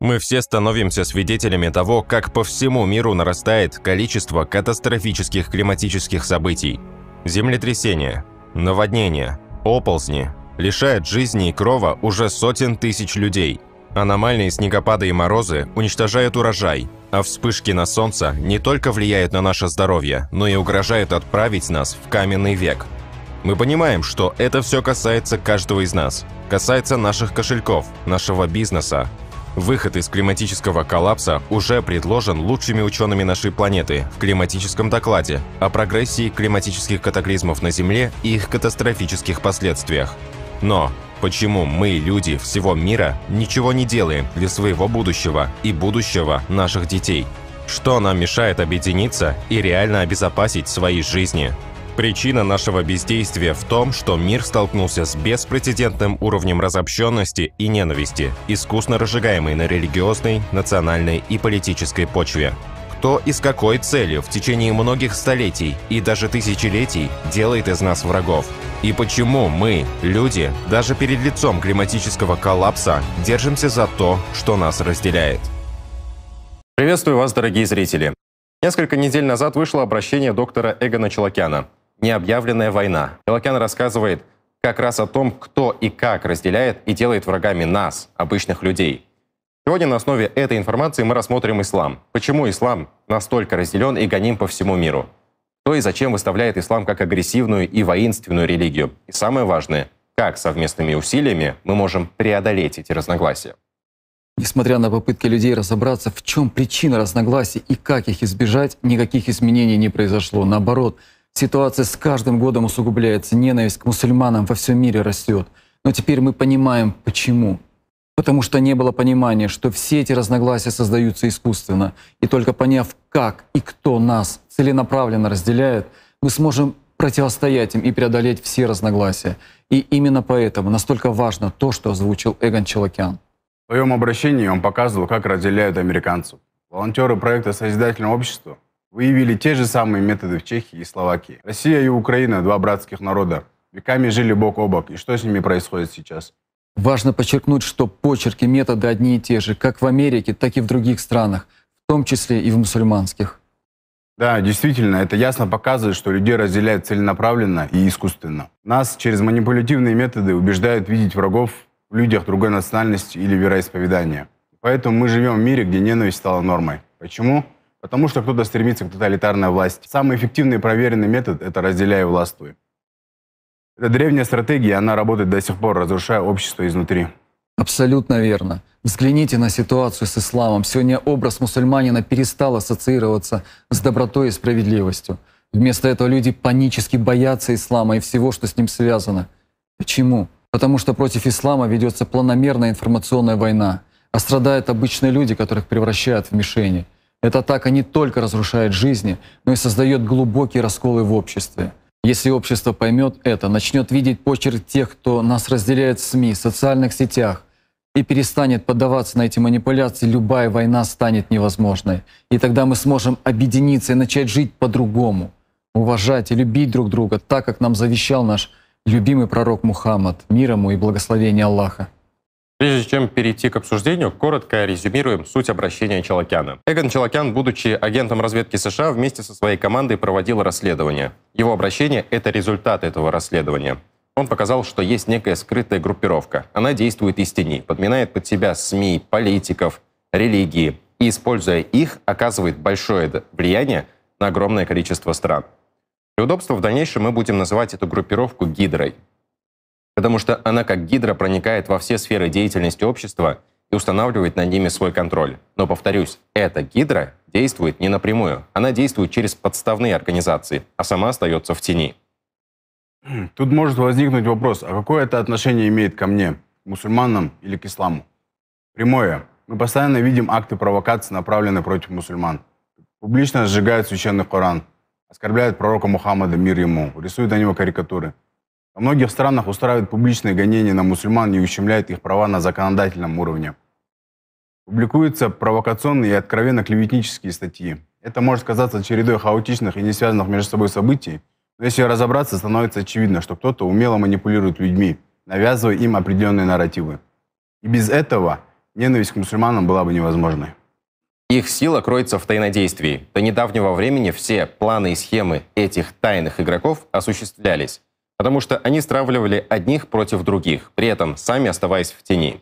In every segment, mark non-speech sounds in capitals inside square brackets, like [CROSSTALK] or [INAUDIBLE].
Мы все становимся свидетелями того, как по всему миру нарастает количество катастрофических климатических событий. Землетрясения, наводнения, оползни лишают жизни и крова уже сотен тысяч людей. Аномальные снегопады и морозы уничтожают урожай, а вспышки на солнце не только влияют на наше здоровье, но и угрожают отправить нас в каменный век. Мы понимаем, что это все касается каждого из нас, касается наших кошельков, нашего бизнеса, Выход из климатического коллапса уже предложен лучшими учеными нашей планеты в климатическом докладе о прогрессии климатических катаклизмов на Земле и их катастрофических последствиях. Но почему мы, люди всего мира, ничего не делаем для своего будущего и будущего наших детей? Что нам мешает объединиться и реально обезопасить свои жизни? Причина нашего бездействия в том, что мир столкнулся с беспрецедентным уровнем разобщенности и ненависти, искусно разжигаемой на религиозной, национальной и политической почве. Кто и с какой целью в течение многих столетий и даже тысячелетий делает из нас врагов? И почему мы, люди, даже перед лицом климатического коллапса, держимся за то, что нас разделяет? Приветствую вас, дорогие зрители. Несколько недель назад вышло обращение доктора Эгона Челокяна. «Необъявленная война». Галакян рассказывает как раз о том, кто и как разделяет и делает врагами нас, обычных людей. Сегодня на основе этой информации мы рассмотрим ислам. Почему ислам настолько разделен и гоним по всему миру? Кто и зачем выставляет ислам как агрессивную и воинственную религию? И самое важное, как совместными усилиями мы можем преодолеть эти разногласия? Несмотря на попытки людей разобраться, в чем причина разногласий и как их избежать, никаких изменений не произошло. Наоборот, Ситуация с каждым годом усугубляется, ненависть к мусульманам во всем мире растет. Но теперь мы понимаем, почему. Потому что не было понимания, что все эти разногласия создаются искусственно. И только поняв, как и кто нас целенаправленно разделяет, мы сможем противостоять им и преодолеть все разногласия. И именно поэтому настолько важно то, что озвучил Эгон Челокян. В своем обращении он показывал, как разделяют американцев. Волонтеры проекта «Созидательное общество» выявили те же самые методы в Чехии и Словакии. Россия и Украина – два братских народа. Веками жили бок о бок. И что с ними происходит сейчас? Важно подчеркнуть, что почерки, методы одни и те же, как в Америке, так и в других странах, в том числе и в мусульманских. Да, действительно, это ясно показывает, что людей разделяют целенаправленно и искусственно. Нас через манипулятивные методы убеждают видеть врагов в людях другой национальности или вероисповедания. Поэтому мы живем в мире, где ненависть стала нормой. Почему? Потому что кто-то стремится к тоталитарной власти. Самый эффективный и проверенный метод – это разделяй и властвуй. Эта древняя стратегия, она работает до сих пор, разрушая общество изнутри. Абсолютно верно. Взгляните на ситуацию с исламом. Сегодня образ мусульманина перестал ассоциироваться с добротой и справедливостью. Вместо этого люди панически боятся ислама и всего, что с ним связано. Почему? Потому что против ислама ведется планомерная информационная война, а страдают обычные люди, которых превращают в мишени – эта атака не только разрушает жизни, но и создает глубокие расколы в обществе. Если общество поймет это, начнет видеть почерк тех, кто нас разделяет в СМИ, социальных сетях, и перестанет поддаваться на эти манипуляции, любая война станет невозможной. И тогда мы сможем объединиться и начать жить по-другому, уважать и любить друг друга так, как нам завещал наш любимый пророк Мухаммад, мир ему и благословение Аллаха. Прежде чем перейти к обсуждению, коротко резюмируем суть обращения Челокяна. Эгон Челокян, будучи агентом разведки США, вместе со своей командой проводил расследование. Его обращение — это результат этого расследования. Он показал, что есть некая скрытая группировка. Она действует из тени, подминает под себя СМИ, политиков, религии и, используя их, оказывает большое влияние на огромное количество стран. Для удобства в дальнейшем мы будем называть эту группировку «гидрой» потому что она как гидра проникает во все сферы деятельности общества и устанавливает над ними свой контроль. Но, повторюсь, эта гидра действует не напрямую. Она действует через подставные организации, а сама остается в тени. Тут может возникнуть вопрос, а какое это отношение имеет ко мне, мусульманам или к исламу? Прямое. Мы постоянно видим акты провокации, направленные против мусульман. Публично сжигают священный Коран, оскорбляют пророка Мухаммада, мир ему, рисуют на него карикатуры – в многих странах устраивают публичные гонения на мусульман и ущемляют их права на законодательном уровне. Публикуются провокационные и откровенно клеветнические статьи. Это может казаться чередой хаотичных и не связанных между собой событий, но если разобраться, становится очевидно, что кто-то умело манипулирует людьми, навязывая им определенные нарративы. И без этого ненависть к мусульманам была бы невозможной. Их сила кроется в тайнодействии. До недавнего времени все планы и схемы этих тайных игроков осуществлялись потому что они стравливали одних против других, при этом сами оставаясь в тени.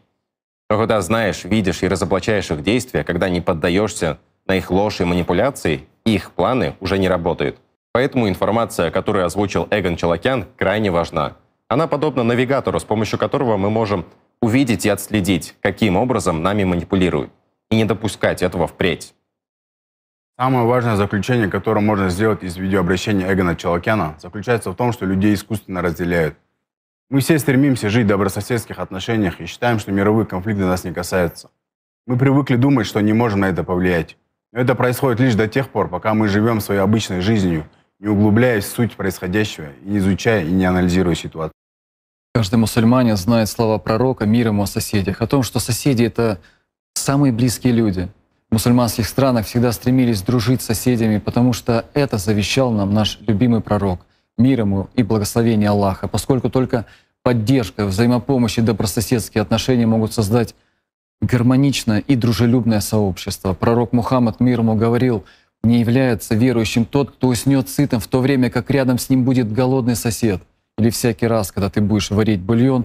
Но когда знаешь, видишь и разоблачаешь их действия, когда не поддаешься на их ложь и манипуляции, их планы уже не работают. Поэтому информация, которую озвучил Эгон Челокян, крайне важна. Она подобна навигатору, с помощью которого мы можем увидеть и отследить, каким образом нами манипулируют, и не допускать этого впредь. Самое важное заключение, которое можно сделать из видеообращения Эгона Челокяна, заключается в том, что людей искусственно разделяют. Мы все стремимся жить в добрососедских отношениях и считаем, что мировые конфликты нас не касаются. Мы привыкли думать, что не можем на это повлиять. Но это происходит лишь до тех пор, пока мы живем своей обычной жизнью, не углубляясь в суть происходящего, и не изучая и не анализируя ситуацию. Каждый мусульманин знает слова пророка мир ему о соседях, о том, что соседи — это самые близкие люди — мусульманских странах всегда стремились дружить с соседями, потому что это завещал нам наш любимый пророк. Мир ему и благословение Аллаха, поскольку только поддержка, взаимопомощь и добрососедские отношения могут создать гармоничное и дружелюбное сообщество. Пророк Мухаммад мир ему говорил, не является верующим тот, кто уснет сытым, в то время как рядом с ним будет голодный сосед. Или всякий раз, когда ты будешь варить бульон,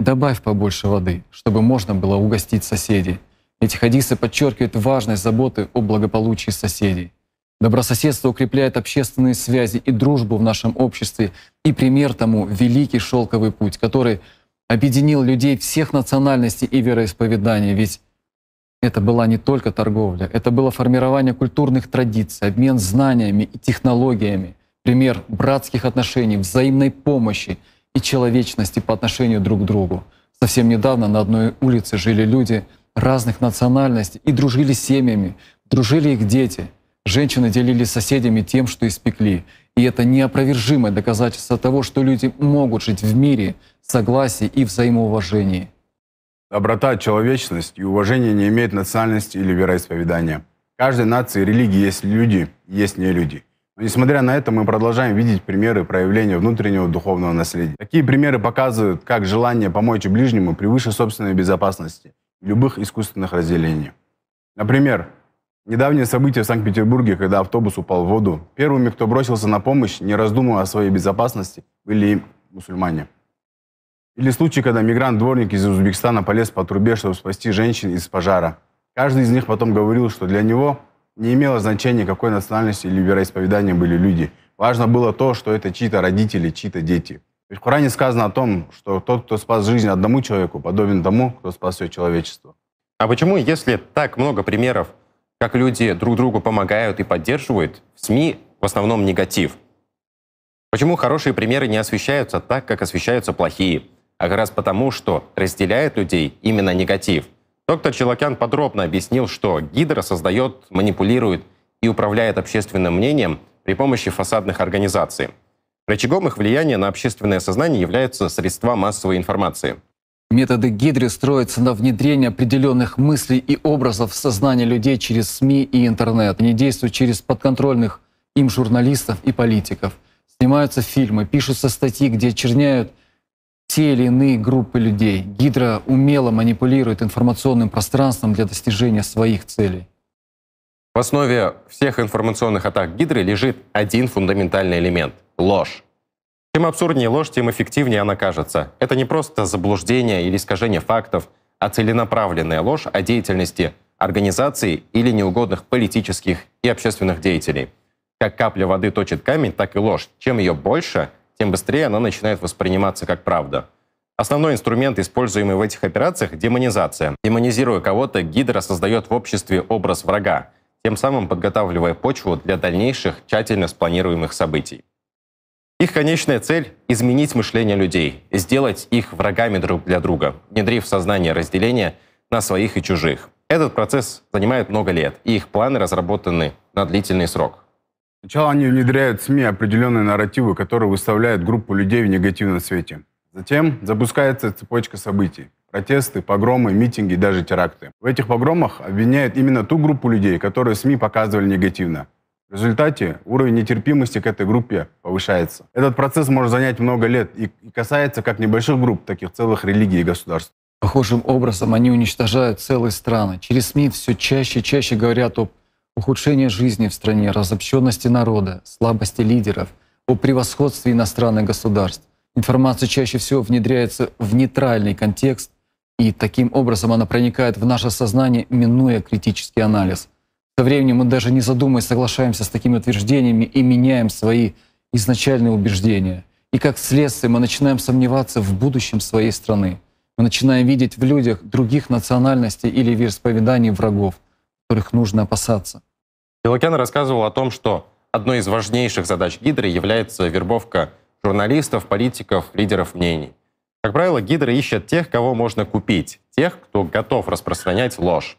добавь побольше воды, чтобы можно было угостить соседей. Эти хадисы подчеркивают важность заботы о благополучии соседей. Добрососедство укрепляет общественные связи и дружбу в нашем обществе, и пример тому — великий шелковый путь, который объединил людей всех национальностей и вероисповеданий, ведь это была не только торговля, это было формирование культурных традиций, обмен знаниями и технологиями, пример братских отношений, взаимной помощи и человечности по отношению друг к другу. Совсем недавно на одной улице жили люди — разных национальностей и дружили семьями, дружили их дети. Женщины делились соседями тем, что испекли. И это неопровержимое доказательство того, что люди могут жить в мире, согласии и взаимоуважении. Доброта, человечность и уважение не имеют национальности или вероисповедания. В каждой нации и религии есть люди, есть не люди. Но несмотря на это, мы продолжаем видеть примеры проявления внутреннего духовного наследия. Такие примеры показывают, как желание помочь ближнему превыше собственной безопасности – любых искусственных разделений. Например, недавнее событие в Санкт-Петербурге, когда автобус упал в воду. Первыми, кто бросился на помощь, не раздумывая о своей безопасности, были мусульмане. Или случай, когда мигрант-дворник из Узбекистана полез по трубе, чтобы спасти женщин из пожара. Каждый из них потом говорил, что для него не имело значения, какой национальности или вероисповедания были люди. Важно было то, что это чьи-то родители, чьи-то дети – ведь в Коране сказано о том, что тот, кто спас жизнь одному человеку, подобен тому, кто спас все человечество. А почему, если так много примеров, как люди друг другу помогают и поддерживают, в СМИ в основном негатив? Почему хорошие примеры не освещаются так, как освещаются плохие? А как раз потому, что разделяет людей именно негатив. Доктор Челокян подробно объяснил, что Гидра создает, манипулирует и управляет общественным мнением при помощи фасадных организаций – Рычагом их влияния на общественное сознание являются средства массовой информации. Методы Гидри строятся на внедрении определенных мыслей и образов в сознание людей через СМИ и интернет. Они действуют через подконтрольных им журналистов и политиков. Снимаются фильмы, пишутся статьи, где черняют те или иные группы людей. Гидра умело манипулирует информационным пространством для достижения своих целей. В основе всех информационных атак Гидры лежит один фундаментальный элемент – Ложь. Чем абсурднее ложь, тем эффективнее она кажется. Это не просто заблуждение или искажение фактов, а целенаправленная ложь о деятельности организации или неугодных политических и общественных деятелей. Как капля воды точит камень, так и ложь. Чем ее больше, тем быстрее она начинает восприниматься как правда. Основной инструмент, используемый в этих операциях – демонизация. Демонизируя кого-то, Гидра создает в обществе образ врага, тем самым подготавливая почву для дальнейших тщательно спланируемых событий. Их конечная цель — изменить мышление людей, сделать их врагами друг для друга, внедрив в сознание разделения на своих и чужих. Этот процесс занимает много лет, и их планы разработаны на длительный срок. Сначала они внедряют в СМИ определенные нарративы, которые выставляют группу людей в негативном свете. Затем запускается цепочка событий. Протесты, погромы, митинги, даже теракты. В этих погромах обвиняют именно ту группу людей, которую СМИ показывали негативно. В результате уровень нетерпимости к этой группе повышается. Этот процесс может занять много лет и касается как небольших групп, таких целых религий и государств. Похожим образом они уничтожают целые страны. Через СМИ все чаще и чаще говорят об ухудшении жизни в стране, разобщенности народа, слабости лидеров, о превосходстве иностранных государств. Информация чаще всего внедряется в нейтральный контекст, и таким образом она проникает в наше сознание, минуя критический анализ – со временем мы даже не задумываясь соглашаемся с такими утверждениями и меняем свои изначальные убеждения. И как следствие мы начинаем сомневаться в будущем своей страны. Мы начинаем видеть в людях других национальностей или вероисповеданий врагов, которых нужно опасаться. Пелокян рассказывал о том, что одной из важнейших задач Гидры является вербовка журналистов, политиков, лидеров мнений. Как правило, Гидра ищет тех, кого можно купить, тех, кто готов распространять ложь.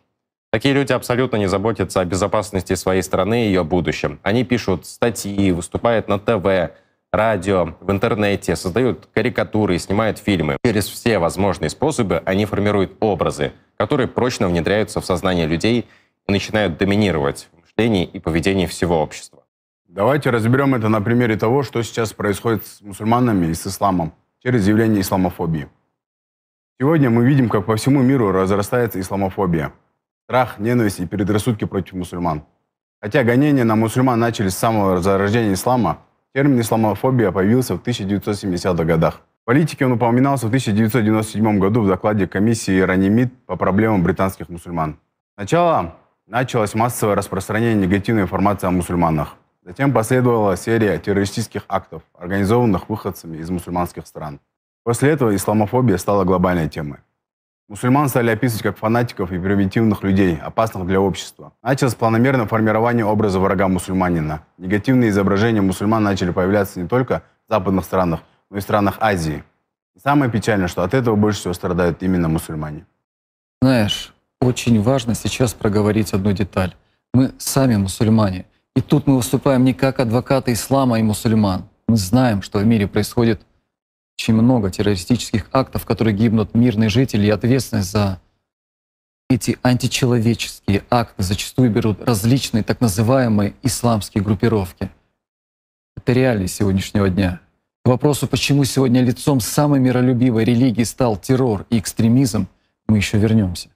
Такие люди абсолютно не заботятся о безопасности своей страны и ее будущем. Они пишут статьи, выступают на ТВ, радио, в интернете, создают карикатуры и снимают фильмы. Через все возможные способы они формируют образы, которые прочно внедряются в сознание людей и начинают доминировать в мышлении и поведении всего общества. Давайте разберем это на примере того, что сейчас происходит с мусульманами и с исламом через явление исламофобии. Сегодня мы видим, как по всему миру разрастается исламофобия – страх, ненависть и предрассудки против мусульман. Хотя гонения на мусульман начались с самого зарождения ислама, термин «исламофобия» появился в 1970-х годах. В политике он упоминался в 1997 году в докладе комиссии Ранимид по проблемам британских мусульман. Сначала началось массовое распространение негативной информации о мусульманах. Затем последовала серия террористических актов, организованных выходцами из мусульманских стран. После этого исламофобия стала глобальной темой. Мусульман стали описывать как фанатиков и примитивных людей, опасных для общества. Началось планомерное формирование образа врага мусульманина. Негативные изображения мусульман начали появляться не только в западных странах, но и в странах Азии. И самое печальное, что от этого больше всего страдают именно мусульмане. Знаешь, очень важно сейчас проговорить одну деталь. Мы сами мусульмане. И тут мы выступаем не как адвокаты ислама и мусульман. Мы знаем, что в мире происходит очень много террористических актов, которые гибнут мирные жители, и ответственность за эти античеловеческие акты зачастую берут различные так называемые исламские группировки. Это реалии сегодняшнего дня. К вопросу, почему сегодня лицом самой миролюбивой религии стал террор и экстремизм, мы еще вернемся.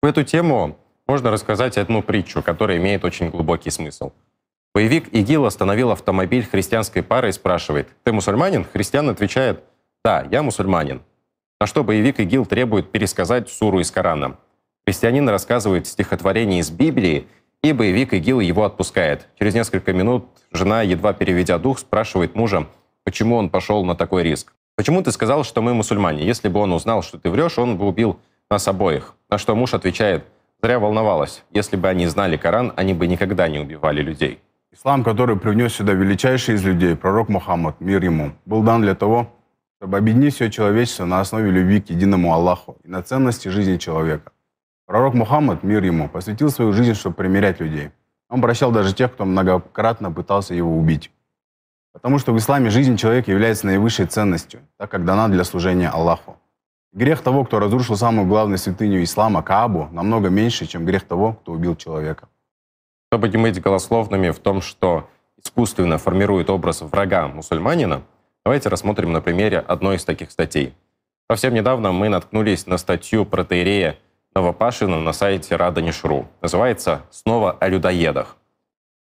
В эту тему можно рассказать одну притчу, которая имеет очень глубокий смысл. Боевик ИГИЛ остановил автомобиль христианской пары и спрашивает, «Ты мусульманин?» Христиан отвечает, «Да, я мусульманин». На что боевик ИГИЛ требует пересказать суру из Корана. Христианин рассказывает стихотворение из Библии, и боевик ИГИЛ его отпускает. Через несколько минут жена, едва переведя дух, спрашивает мужа, почему он пошел на такой риск. «Почему ты сказал, что мы мусульмане? Если бы он узнал, что ты врешь, он бы убил нас обоих». На что муж отвечает, «Зря волновалась. Если бы они знали Коран, они бы никогда не убивали людей». Ислам, который привнес сюда величайший из людей, пророк Мухаммад, мир ему, был дан для того, чтобы объединить все человечество на основе любви к единому Аллаху и на ценности жизни человека. Пророк Мухаммад, мир ему, посвятил свою жизнь, чтобы примирять людей. Он прощал даже тех, кто многократно пытался его убить. Потому что в исламе жизнь человека является наивысшей ценностью, так как дана для служения Аллаху. Грех того, кто разрушил самую главную святыню ислама, Каабу, намного меньше, чем грех того, кто убил человека. Чтобы не быть голословными в том, что искусственно формирует образ врага мусульманина, давайте рассмотрим на примере одной из таких статей. Совсем недавно мы наткнулись на статью протеерея Новопашина на сайте Рада Нишру. Называется «Снова о людоедах».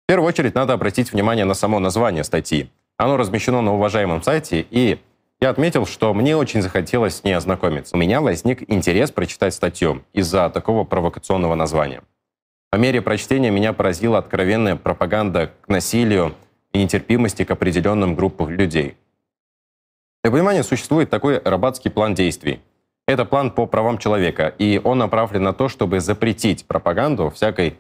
В первую очередь надо обратить внимание на само название статьи. Оно размещено на уважаемом сайте, и я отметил, что мне очень захотелось с ней ознакомиться. У меня возник интерес прочитать статью из-за такого провокационного названия. По мере прочтения меня поразила откровенная пропаганда к насилию и нетерпимости к определенным группам людей. Для понимания существует такой рабатский план действий. Это план по правам человека, и он направлен на то, чтобы запретить пропаганду всякой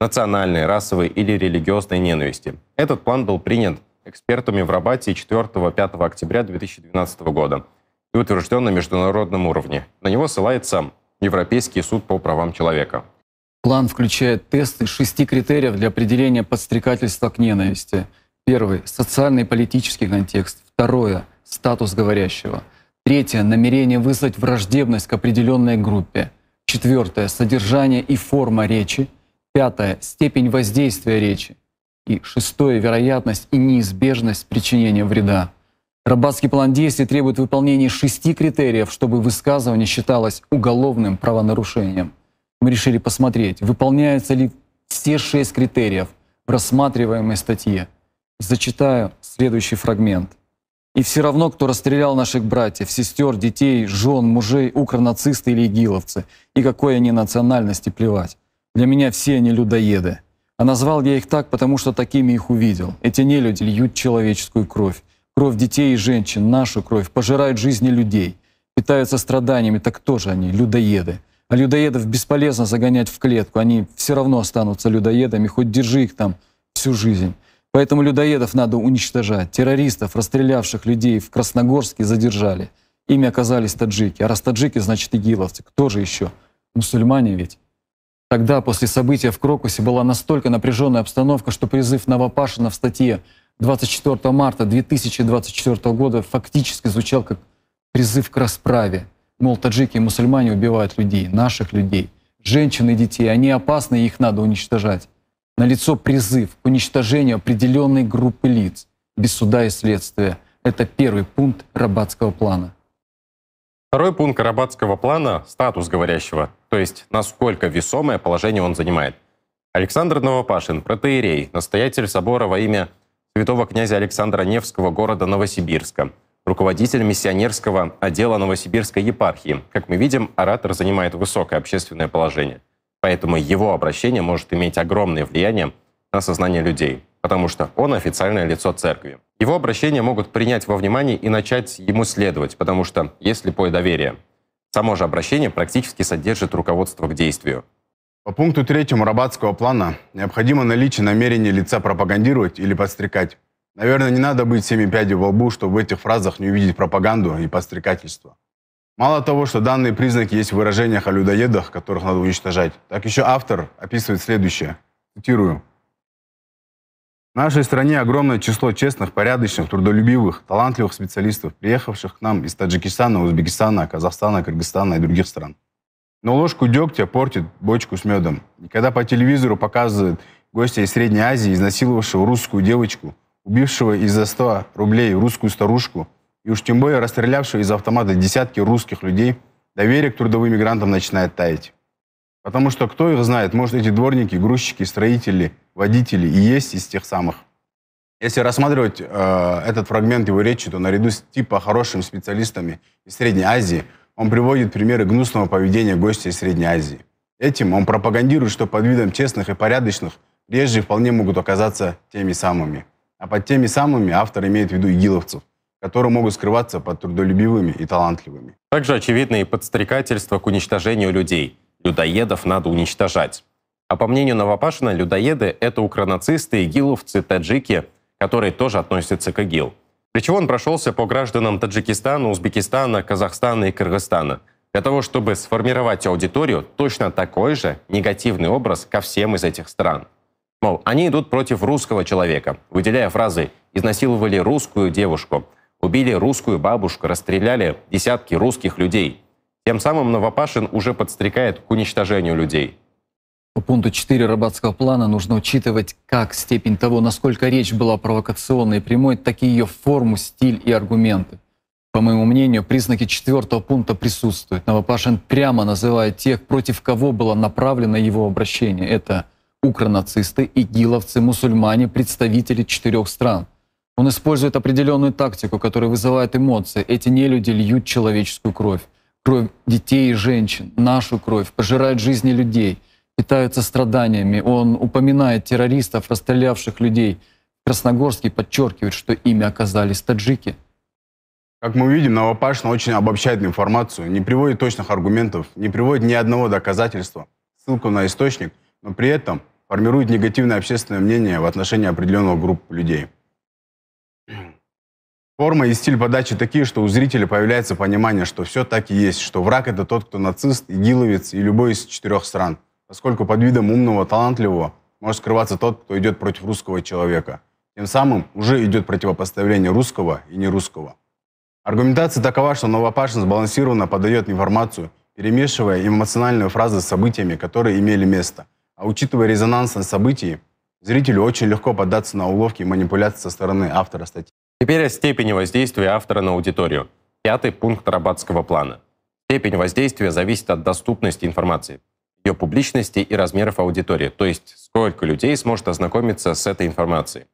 национальной, расовой или религиозной ненависти. Этот план был принят экспертами в Рабате 4-5 октября 2012 года и утвержден на международном уровне. На него ссылается Европейский суд по правам человека – План включает тесты шести критериев для определения подстрекательства к ненависти. Первый – социальный и политический контекст. Второе – статус говорящего. Третье – намерение вызвать враждебность к определенной группе. Четвертое – содержание и форма речи. Пятое – степень воздействия речи. И шестое – вероятность и неизбежность причинения вреда. Рабатский план действий требует выполнения шести критериев, чтобы высказывание считалось уголовным правонарушением мы решили посмотреть, выполняются ли все шесть критериев в рассматриваемой статье. Зачитаю следующий фрагмент. И все равно, кто расстрелял наших братьев, сестер, детей, жен, мужей, укронацисты или игиловцы, и какой они национальности, плевать. Для меня все они людоеды. А назвал я их так, потому что такими их увидел. Эти нелюди льют человеческую кровь. Кровь детей и женщин, нашу кровь, пожирают жизни людей. Питаются страданиями, так тоже они, людоеды? А людоедов бесполезно загонять в клетку. Они все равно останутся людоедами, хоть держи их там всю жизнь. Поэтому людоедов надо уничтожать. Террористов, расстрелявших людей в Красногорске, задержали. Ими оказались таджики. А раз таджики, значит игиловцы. Кто же еще? Мусульмане ведь. Тогда, после события в Крокусе, была настолько напряженная обстановка, что призыв Новопашина в статье 24 марта 2024 года фактически звучал как призыв к расправе. Мол, таджики и мусульмане убивают людей, наших людей, женщин и детей. Они опасны, их надо уничтожать. На лицо призыв к уничтожению определенной группы лиц без суда и следствия. Это первый пункт Рабатского плана. Второй пункт Карабатского плана – статус говорящего, то есть насколько весомое положение он занимает. Александр Новопашин, протеерей, настоятель собора во имя святого князя Александра Невского города Новосибирска – руководитель миссионерского отдела Новосибирской епархии. Как мы видим, оратор занимает высокое общественное положение, поэтому его обращение может иметь огромное влияние на сознание людей, потому что он официальное лицо церкви. Его обращения могут принять во внимание и начать ему следовать, потому что есть слепое доверие. Само же обращение практически содержит руководство к действию. По пункту третьему рабатского плана необходимо наличие намерения лица пропагандировать или подстрекать. Наверное, не надо быть всеми пядей во лбу, чтобы в этих фразах не увидеть пропаганду и подстрекательство. Мало того, что данные признаки есть в выражениях о людоедах, которых надо уничтожать, так еще автор описывает следующее. Цитирую. В нашей стране огромное число честных, порядочных, трудолюбивых, талантливых специалистов, приехавших к нам из Таджикистана, Узбекистана, Казахстана, Кыргызстана и других стран. Но ложку дегтя портит бочку с медом. И когда по телевизору показывают гостя из Средней Азии, изнасиловавшего русскую девочку – убившего из-за 100 рублей русскую старушку и уж тем более расстрелявшего из автомата десятки русских людей, доверие к трудовым мигрантам начинает таять. Потому что кто их знает, может эти дворники, грузчики, строители, водители и есть из тех самых. Если рассматривать э, этот фрагмент его речи, то наряду с типа хорошими специалистами из Средней Азии он приводит примеры гнусного поведения гостей из Средней Азии. Этим он пропагандирует, что под видом честных и порядочных режи вполне могут оказаться теми самыми. А под теми самыми автор имеет в виду игиловцев, которые могут скрываться под трудолюбивыми и талантливыми. Также очевидно и подстрекательство к уничтожению людей. Людоедов надо уничтожать. А по мнению Новопашина, людоеды — это укронацисты, игиловцы, таджики, которые тоже относятся к ИГИЛ. Причем он прошелся по гражданам Таджикистана, Узбекистана, Казахстана и Кыргызстана для того, чтобы сформировать аудиторию точно такой же негативный образ ко всем из этих стран. Мол, они идут против русского человека, выделяя фразы «изнасиловали русскую девушку», «убили русскую бабушку», «расстреляли десятки русских людей». Тем самым Новопашин уже подстрекает к уничтожению людей. По пункту 4 рыбацкого плана нужно учитывать как степень того, насколько речь была провокационной и прямой, так и ее форму, стиль и аргументы. По моему мнению, признаки четвертого пункта присутствуют. Новопашин прямо называет тех, против кого было направлено его обращение. Это – укронацисты, игиловцы, мусульмане, представители четырех стран. Он использует определенную тактику, которая вызывает эмоции. Эти нелюди льют человеческую кровь. Кровь детей и женщин, нашу кровь, пожирают жизни людей, питаются страданиями. Он упоминает террористов, расстрелявших людей. Красногорский подчеркивает, что ими оказались таджики. Как мы видим, Новопашин очень обобщает информацию, не приводит точных аргументов, не приводит ни одного доказательства. Ссылку на источник – но при этом формирует негативное общественное мнение в отношении определенного группы людей. Форма и стиль подачи такие, что у зрителя появляется понимание, что все так и есть, что враг это тот, кто нацист, игиловец и любой из четырех стран, поскольку под видом умного, талантливого может скрываться тот, кто идет против русского человека. Тем самым уже идет противопоставление русского и нерусского. Аргументация такова, что Новопашин сбалансированно подает информацию, перемешивая эмоциональную фразы с событиями, которые имели место – а учитывая резонанс на событий, зрителю очень легко поддаться на уловки и манипуляции со стороны автора статьи. Теперь о степени воздействия автора на аудиторию. Пятый пункт Рабатского плана. Степень воздействия зависит от доступности информации, ее публичности и размеров аудитории, то есть сколько людей сможет ознакомиться с этой информацией.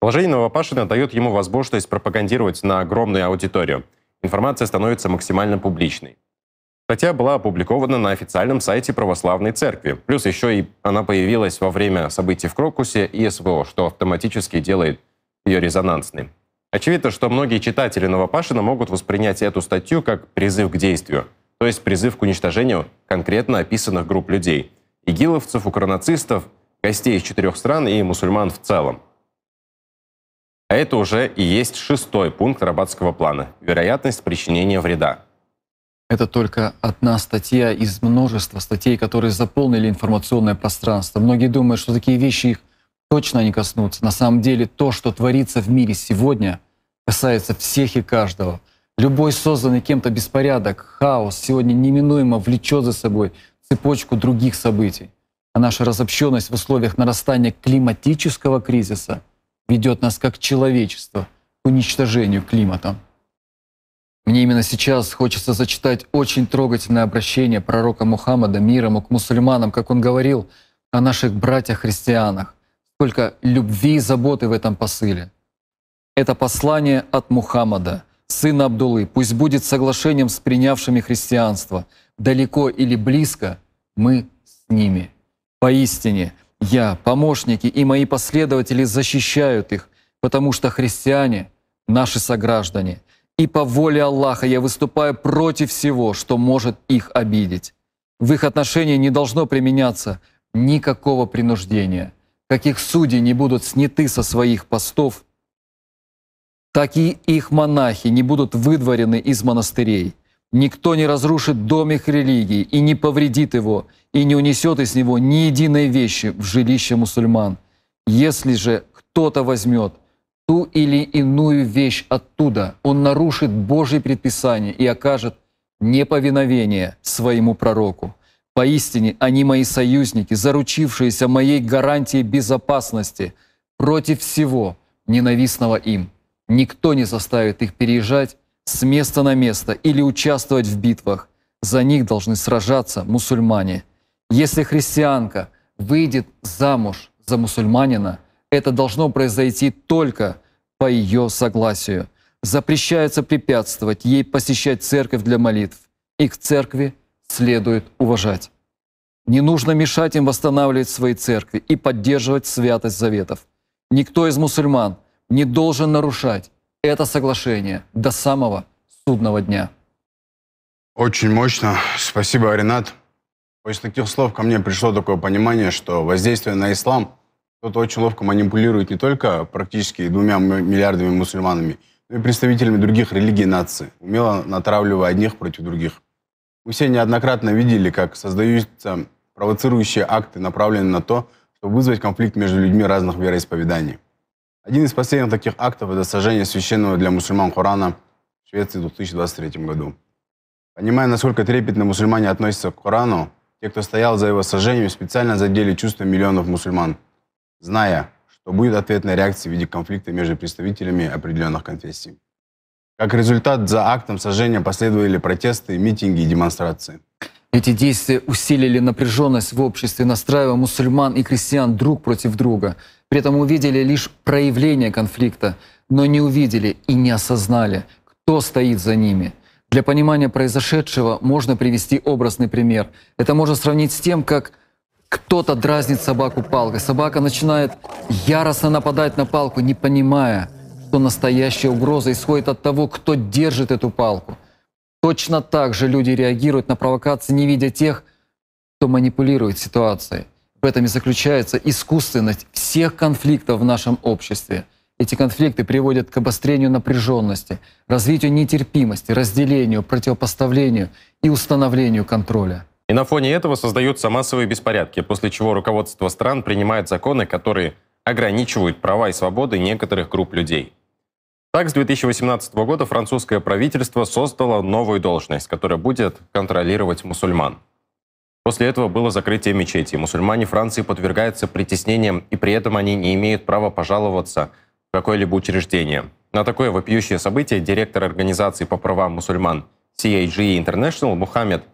Положение Новопашина дает ему возможность пропагандировать на огромную аудиторию. Информация становится максимально публичной. Статья была опубликована на официальном сайте Православной Церкви. Плюс еще и она появилась во время событий в Крокусе и СВО, что автоматически делает ее резонансной. Очевидно, что многие читатели Новопашина могут воспринять эту статью как призыв к действию, то есть призыв к уничтожению конкретно описанных групп людей – игиловцев, укранацистов, гостей из четырех стран и мусульман в целом. А это уже и есть шестой пункт Рабатского плана – вероятность причинения вреда – это только одна статья из множества статей, которые заполнили информационное пространство. Многие думают, что такие вещи их точно не коснутся. На самом деле то, что творится в мире сегодня, касается всех и каждого. Любой созданный кем-то беспорядок, хаос сегодня неминуемо влечет за собой цепочку других событий. А наша разобщенность в условиях нарастания климатического кризиса ведет нас как человечество к уничтожению климата. Мне именно сейчас хочется зачитать очень трогательное обращение пророка Мухаммада мира к мусульманам, как он говорил о наших братьях-христианах. Сколько любви и заботы в этом посыле. Это послание от Мухаммада, сына Абдулы, пусть будет соглашением с принявшими христианство. Далеко или близко мы с ними. Поистине, я, помощники и мои последователи защищают их, потому что христиане — наши сограждане — и по воле Аллаха я выступаю против всего, что может их обидеть. В их отношении не должно применяться никакого принуждения. Как их судьи не будут сняты со своих постов, так и их монахи не будут выдворены из монастырей. Никто не разрушит дом их религии и не повредит его, и не унесет из него ни единой вещи в жилище мусульман. Если же кто-то возьмет – ту или иную вещь оттуда, он нарушит Божье предписание и окажет неповиновение своему пророку. Поистине они мои союзники, заручившиеся моей гарантией безопасности против всего ненавистного им. Никто не заставит их переезжать с места на место или участвовать в битвах. За них должны сражаться мусульмане. Если христианка выйдет замуж за мусульманина – это должно произойти только по ее согласию. Запрещается препятствовать ей посещать церковь для молитв. Их церкви следует уважать. Не нужно мешать им восстанавливать свои церкви и поддерживать святость заветов. Никто из мусульман не должен нарушать это соглашение до самого судного дня. Очень мощно. Спасибо, Ренат. После таких слов ко мне пришло такое понимание, что воздействие на ислам – кто-то очень ловко манипулирует не только практически двумя миллиардами мусульманами, но и представителями других религий и наций, умело натравливая одних против других. Мы все неоднократно видели, как создаются провоцирующие акты, направленные на то, чтобы вызвать конфликт между людьми разных вероисповеданий. Один из последних таких актов – это сожжение священного для мусульман Корана в Швеции в 2023 году. Понимая, насколько трепетно мусульмане относятся к Корану, те, кто стоял за его сожжением, специально задели чувства миллионов мусульман – зная, что будет ответная реакция в виде конфликта между представителями определенных конфессий. Как результат, за актом сожжения последовали протесты, митинги и демонстрации. Эти действия усилили напряженность в обществе, настраивая мусульман и крестьян друг против друга. При этом увидели лишь проявление конфликта, но не увидели и не осознали, кто стоит за ними. Для понимания произошедшего можно привести образный пример. Это можно сравнить с тем, как кто-то дразнит собаку палкой. Собака начинает яростно нападать на палку, не понимая, что настоящая угроза исходит от того, кто держит эту палку. Точно так же люди реагируют на провокации, не видя тех, кто манипулирует ситуацией. В этом и заключается искусственность всех конфликтов в нашем обществе. Эти конфликты приводят к обострению напряженности, развитию нетерпимости, разделению, противопоставлению и установлению контроля. И на фоне этого создаются массовые беспорядки, после чего руководство стран принимает законы, которые ограничивают права и свободы некоторых групп людей. Так, с 2018 года французское правительство создало новую должность, которая будет контролировать мусульман. После этого было закрытие мечети. Мусульмане Франции подвергаются притеснениям, и при этом они не имеют права пожаловаться в какое-либо учреждение. На такое вопиющее событие директор организации по правам мусульман CAG International Мухаммед –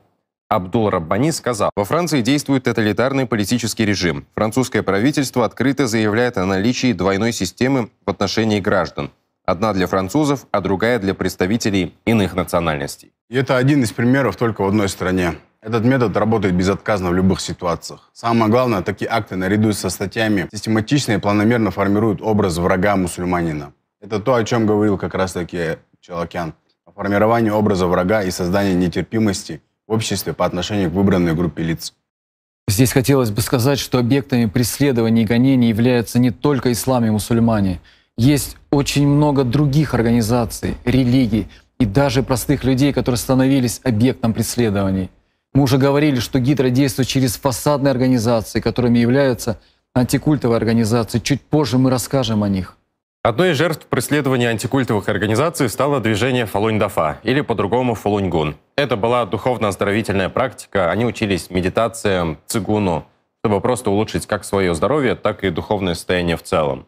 Абдул Раббани сказал, во Франции действует тоталитарный политический режим. Французское правительство открыто заявляет о наличии двойной системы в отношении граждан. Одна для французов, а другая для представителей иных национальностей. И это один из примеров только в одной стране. Этот метод работает безотказно в любых ситуациях. Самое главное, такие акты наряду со статьями систематично и планомерно формируют образ врага мусульманина. Это то, о чем говорил как раз-таки Челокян. О формировании образа врага и создании нетерпимости – в обществе по отношению к выбранной группе лиц. Здесь хотелось бы сказать, что объектами преследования и гонений являются не только ислам и мусульмане. Есть очень много других организаций, религий и даже простых людей, которые становились объектом преследований. Мы уже говорили, что Гидра действует через фасадные организации, которыми являются антикультовые организации. Чуть позже мы расскажем о них. Одной из жертв преследования антикультовых организаций стало движение Фалунь-Дафа, или по-другому Фалуньгун. Это была духовно-оздоровительная практика, они учились медитациям, цигуну, чтобы просто улучшить как свое здоровье, так и духовное состояние в целом.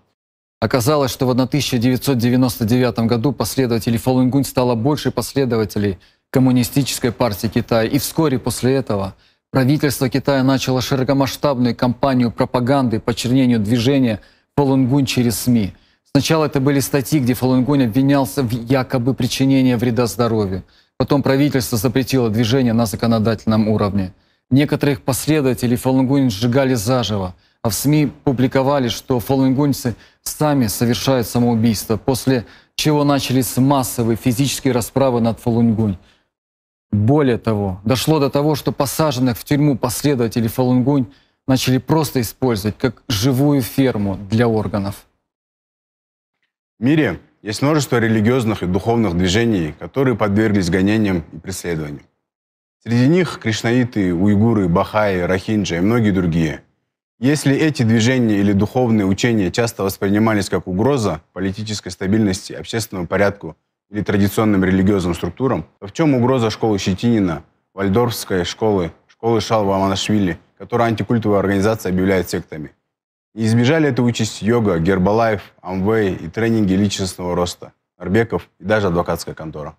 Оказалось, что в 1999 году последователей Фалунгунь стало больше последователей Коммунистической партии Китая. И вскоре после этого правительство Китая начало широкомасштабную кампанию пропаганды по чернению движения Фалунгунь через СМИ – Сначала это были статьи, где Фалунгонь обвинялся в якобы причинении вреда здоровью. Потом правительство запретило движение на законодательном уровне. Некоторых последователей Фалунгунь сжигали заживо, а в СМИ публиковали, что фалунгуньцы сами совершают самоубийство, после чего начались массовые физические расправы над Фалунгунь. Более того, дошло до того, что посаженных в тюрьму последователей Фалунгунь начали просто использовать как живую ферму для органов. В мире есть множество религиозных и духовных движений, которые подверглись гонениям и преследованиям. Среди них кришнаиты, уйгуры, бахаи, рахинджи и многие другие. Если эти движения или духовные учения часто воспринимались как угроза политической стабильности, общественному порядку или традиционным религиозным структурам, то в чем угроза школы Щетинина, Вальдорфской школы, школы Шалва Аманашвили, которую антикультовая организация объявляет сектами? И избежали этой участь йога, гербалайф, амвей и тренинги личностного роста, арбеков и даже адвокатская контора.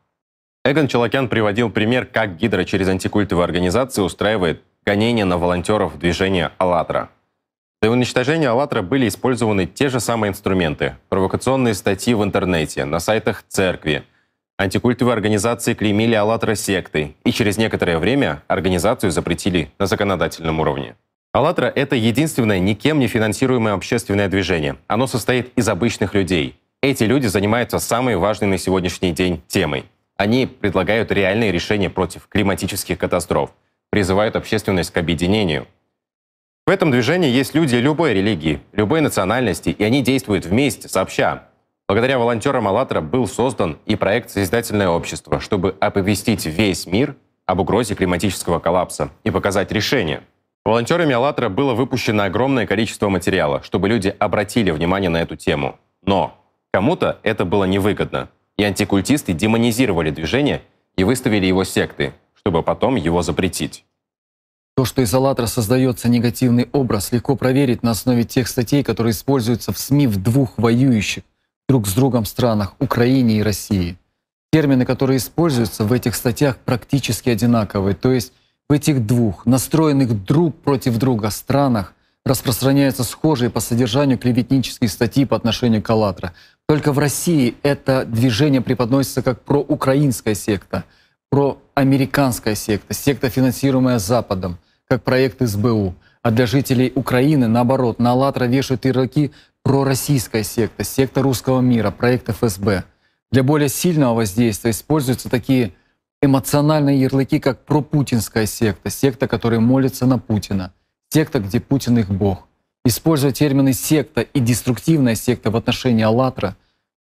Эгон Челокян приводил пример, как Гидра через антикультовые организации устраивает гонение на волонтеров движения «АЛЛАТРА». Для уничтожения «АЛЛАТРА» были использованы те же самые инструменты. Провокационные статьи в интернете, на сайтах церкви. Антикультовые организации клеймили «АЛЛАТРА» сектой, и через некоторое время организацию запретили на законодательном уровне. «АЛЛАТРА» — это единственное никем не финансируемое общественное движение. Оно состоит из обычных людей. Эти люди занимаются самой важной на сегодняшний день темой. Они предлагают реальные решения против климатических катастроф, призывают общественность к объединению. В этом движении есть люди любой религии, любой национальности, и они действуют вместе, сообща. Благодаря волонтерам «АЛЛАТРА» был создан и проект «Созидательное общество», чтобы оповестить весь мир об угрозе климатического коллапса и показать решение – Волонтерами «АЛЛАТРА» было выпущено огромное количество материала, чтобы люди обратили внимание на эту тему. Но кому-то это было невыгодно, и антикультисты демонизировали движение и выставили его секты, чтобы потом его запретить. То, что из «АЛЛАТРА» создается негативный образ, легко проверить на основе тех статей, которые используются в СМИ в двух воюющих друг с другом странах – Украине и России. Термины, которые используются в этих статьях, практически одинаковые, то есть – в этих двух, настроенных друг против друга странах, распространяются схожие по содержанию клеветнические статьи по отношению к «АЛЛАТРА». Только в России это движение преподносится как проукраинская секта, проамериканская секта, секта, финансируемая Западом, как проект СБУ. А для жителей Украины, наоборот, на «АЛЛАТРА» вешают ярлыки пророссийская секта, секта русского мира, проект ФСБ. Для более сильного воздействия используются такие – эмоциональные ярлыки, как пропутинская секта, секта, которая молится на Путина, секта, где Путин их бог. Используя термины «секта» и «деструктивная секта» в отношении «АЛЛАТРА»,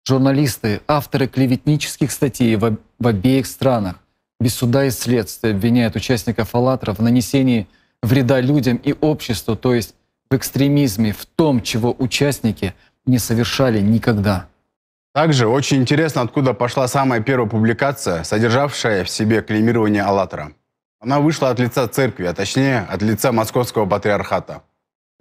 журналисты, авторы клеветнических статей в, в обеих странах без суда и следствия обвиняют участников «АЛЛАТРА» в нанесении вреда людям и обществу, то есть в экстремизме, в том, чего участники не совершали никогда. Также очень интересно, откуда пошла самая первая публикация, содержавшая в себе клеймирование «АЛЛАТРА». Она вышла от лица церкви, а точнее от лица московского патриархата.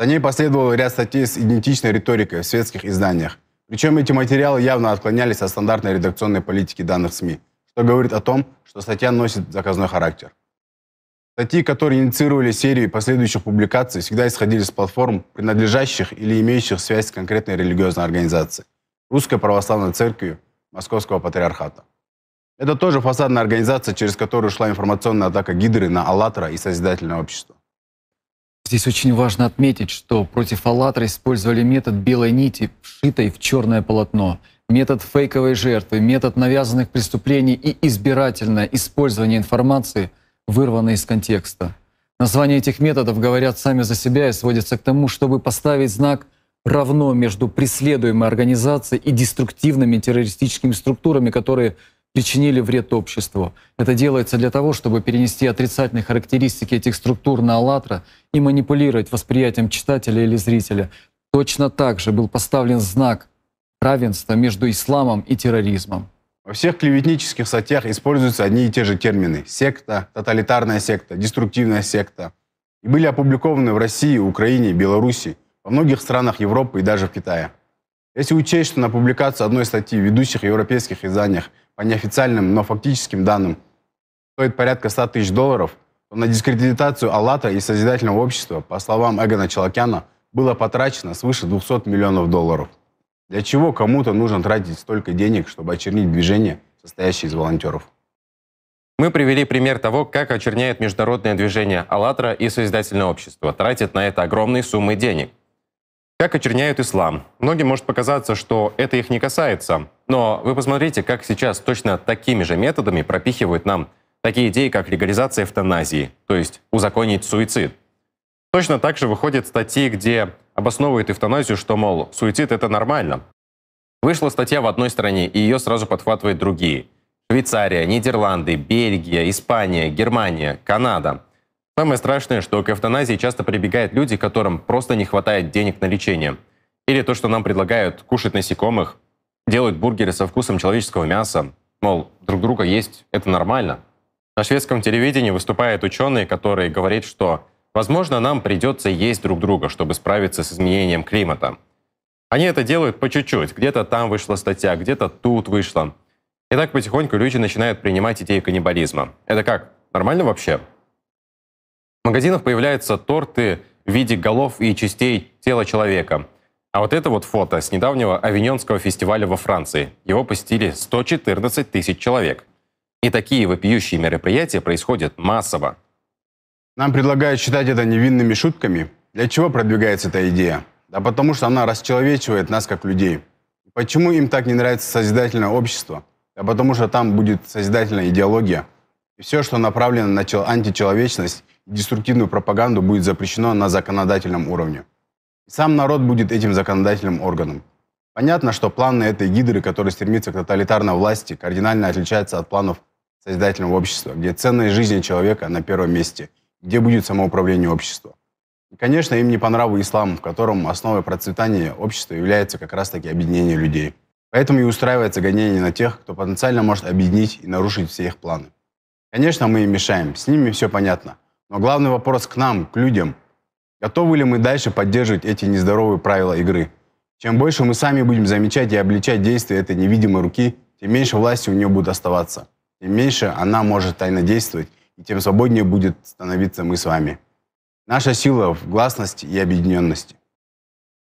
За ней последовал ряд статей с идентичной риторикой в светских изданиях. Причем эти материалы явно отклонялись от стандартной редакционной политики данных СМИ, что говорит о том, что статья носит заказной характер. Статьи, которые инициировали серию последующих публикаций, всегда исходили с платформ, принадлежащих или имеющих связь с конкретной религиозной организацией. Русской Православной Церкви Московского Патриархата. Это тоже фасадная организация, через которую шла информационная атака Гидры на «АЛЛАТРА» и Созидательное общество. Здесь очень важно отметить, что против «АЛЛАТРА» использовали метод белой нити, вшитой в черное полотно, метод фейковой жертвы, метод навязанных преступлений и избирательное использование информации, вырванной из контекста. Названия этих методов говорят сами за себя и сводятся к тому, чтобы поставить знак равно между преследуемой организацией и деструктивными террористическими структурами, которые причинили вред обществу. Это делается для того, чтобы перенести отрицательные характеристики этих структур на «АЛЛАТРА» и манипулировать восприятием читателя или зрителя. Точно так же был поставлен знак равенства между исламом и терроризмом. Во всех клеветнических статьях используются одни и те же термины – секта, тоталитарная секта, деструктивная секта. И были опубликованы в России, Украине, Беларуси – во многих странах Европы и даже в Китае. Если учесть, что на публикацию одной статьи в ведущих европейских изданиях по неофициальным, но фактическим данным стоит порядка 100 тысяч долларов, то на дискредитацию «АЛЛАТРА» и Созидательного общества, по словам Эгона Челокяна, было потрачено свыше 200 миллионов долларов. Для чего кому-то нужно тратить столько денег, чтобы очернить движение, состоящее из волонтеров? Мы привели пример того, как очерняет международное движение «АЛЛАТРА» и Созидательное общество, тратит на это огромные суммы денег – как очерняют ислам. Многим может показаться, что это их не касается. Но вы посмотрите, как сейчас точно такими же методами пропихивают нам такие идеи, как легализация эвтаназии, то есть узаконить суицид. Точно так же выходят статьи, где обосновывают эвтаназию, что, мол, суицид — это нормально. Вышла статья в одной стране, и ее сразу подхватывают другие. Швейцария, Нидерланды, Бельгия, Испания, Германия, Канада — Самое страшное, что к эвтаназии часто прибегают люди, которым просто не хватает денег на лечение. Или то, что нам предлагают кушать насекомых, делают бургеры со вкусом человеческого мяса. Мол, друг друга есть, это нормально. На шведском телевидении выступают ученые, которые говорят, что, возможно, нам придется есть друг друга, чтобы справиться с изменением климата. Они это делают по чуть-чуть. Где-то там вышла статья, где-то тут вышла. И так потихоньку люди начинают принимать идею каннибализма. Это как? Нормально вообще? В магазинах появляются торты в виде голов и частей тела человека. А вот это вот фото с недавнего Авиньонского фестиваля во Франции. Его посетили 114 тысяч человек. И такие вопиющие мероприятия происходят массово. Нам предлагают считать это невинными шутками. Для чего продвигается эта идея? Да потому что она расчеловечивает нас как людей. Почему им так не нравится созидательное общество? Да потому что там будет созидательная идеология. И все, что направлено на античеловечность деструктивную пропаганду будет запрещено на законодательном уровне. Сам народ будет этим законодательным органом. Понятно, что планы этой гидры, которая стремится к тоталитарной власти, кардинально отличаются от планов созидательного общества, где ценность жизни человека на первом месте, где будет самоуправление общества. И, конечно, им не по нраву ислам, в котором основой процветания общества является как раз-таки объединение людей. Поэтому и устраивается гонение на тех, кто потенциально может объединить и нарушить все их планы. Конечно, мы им мешаем, с ними все понятно. Но главный вопрос к нам, к людям. Готовы ли мы дальше поддерживать эти нездоровые правила игры? Чем больше мы сами будем замечать и обличать действия этой невидимой руки, тем меньше власти у нее будет оставаться. Тем меньше она может тайно действовать, и тем свободнее будет становиться мы с вами. Наша сила в гласности и объединенности.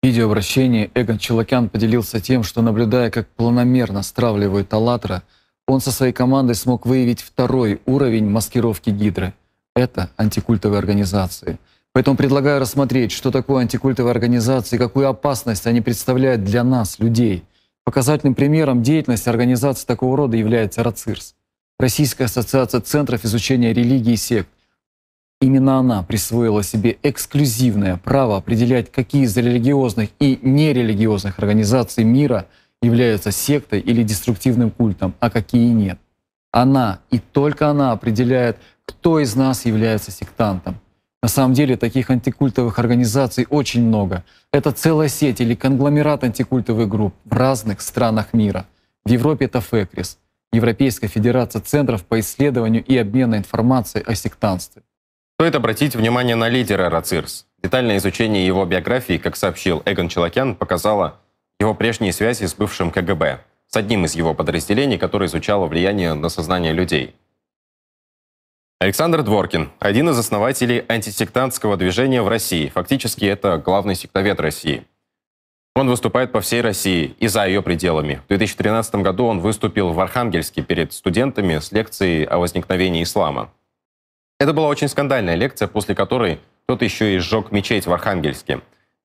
В видеообращении Эгон Челокян поделился тем, что, наблюдая, как планомерно стравливают Алатра, он со своей командой смог выявить второй уровень маскировки Гидры – это антикультовые организации. Поэтому предлагаю рассмотреть, что такое антикультовые организации, какую опасность они представляют для нас, людей. Показательным примером деятельности организации такого рода является РАЦИРС, Российская ассоциация центров изучения религии и сект. Именно она присвоила себе эксклюзивное право определять, какие из религиозных и нерелигиозных организаций мира являются сектой или деструктивным культом, а какие нет. Она и только она определяет, кто из нас является сектантом. На самом деле таких антикультовых организаций очень много. Это целая сеть или конгломерат антикультовых групп в разных странах мира. В Европе это ФЭКРИС, Европейская Федерация Центров по исследованию и обмену информацией о сектантстве. Стоит обратить внимание на лидера РАЦИРС. Детальное изучение его биографии, как сообщил Эгон Челокян, показало его прежние связи с бывшим КГБ, с одним из его подразделений, которое изучало влияние на сознание людей. Александр Дворкин – один из основателей антисектантского движения в России. Фактически это главный сектовед России. Он выступает по всей России и за ее пределами. В 2013 году он выступил в Архангельске перед студентами с лекцией о возникновении ислама. Это была очень скандальная лекция, после которой тот еще и сжег мечеть в Архангельске.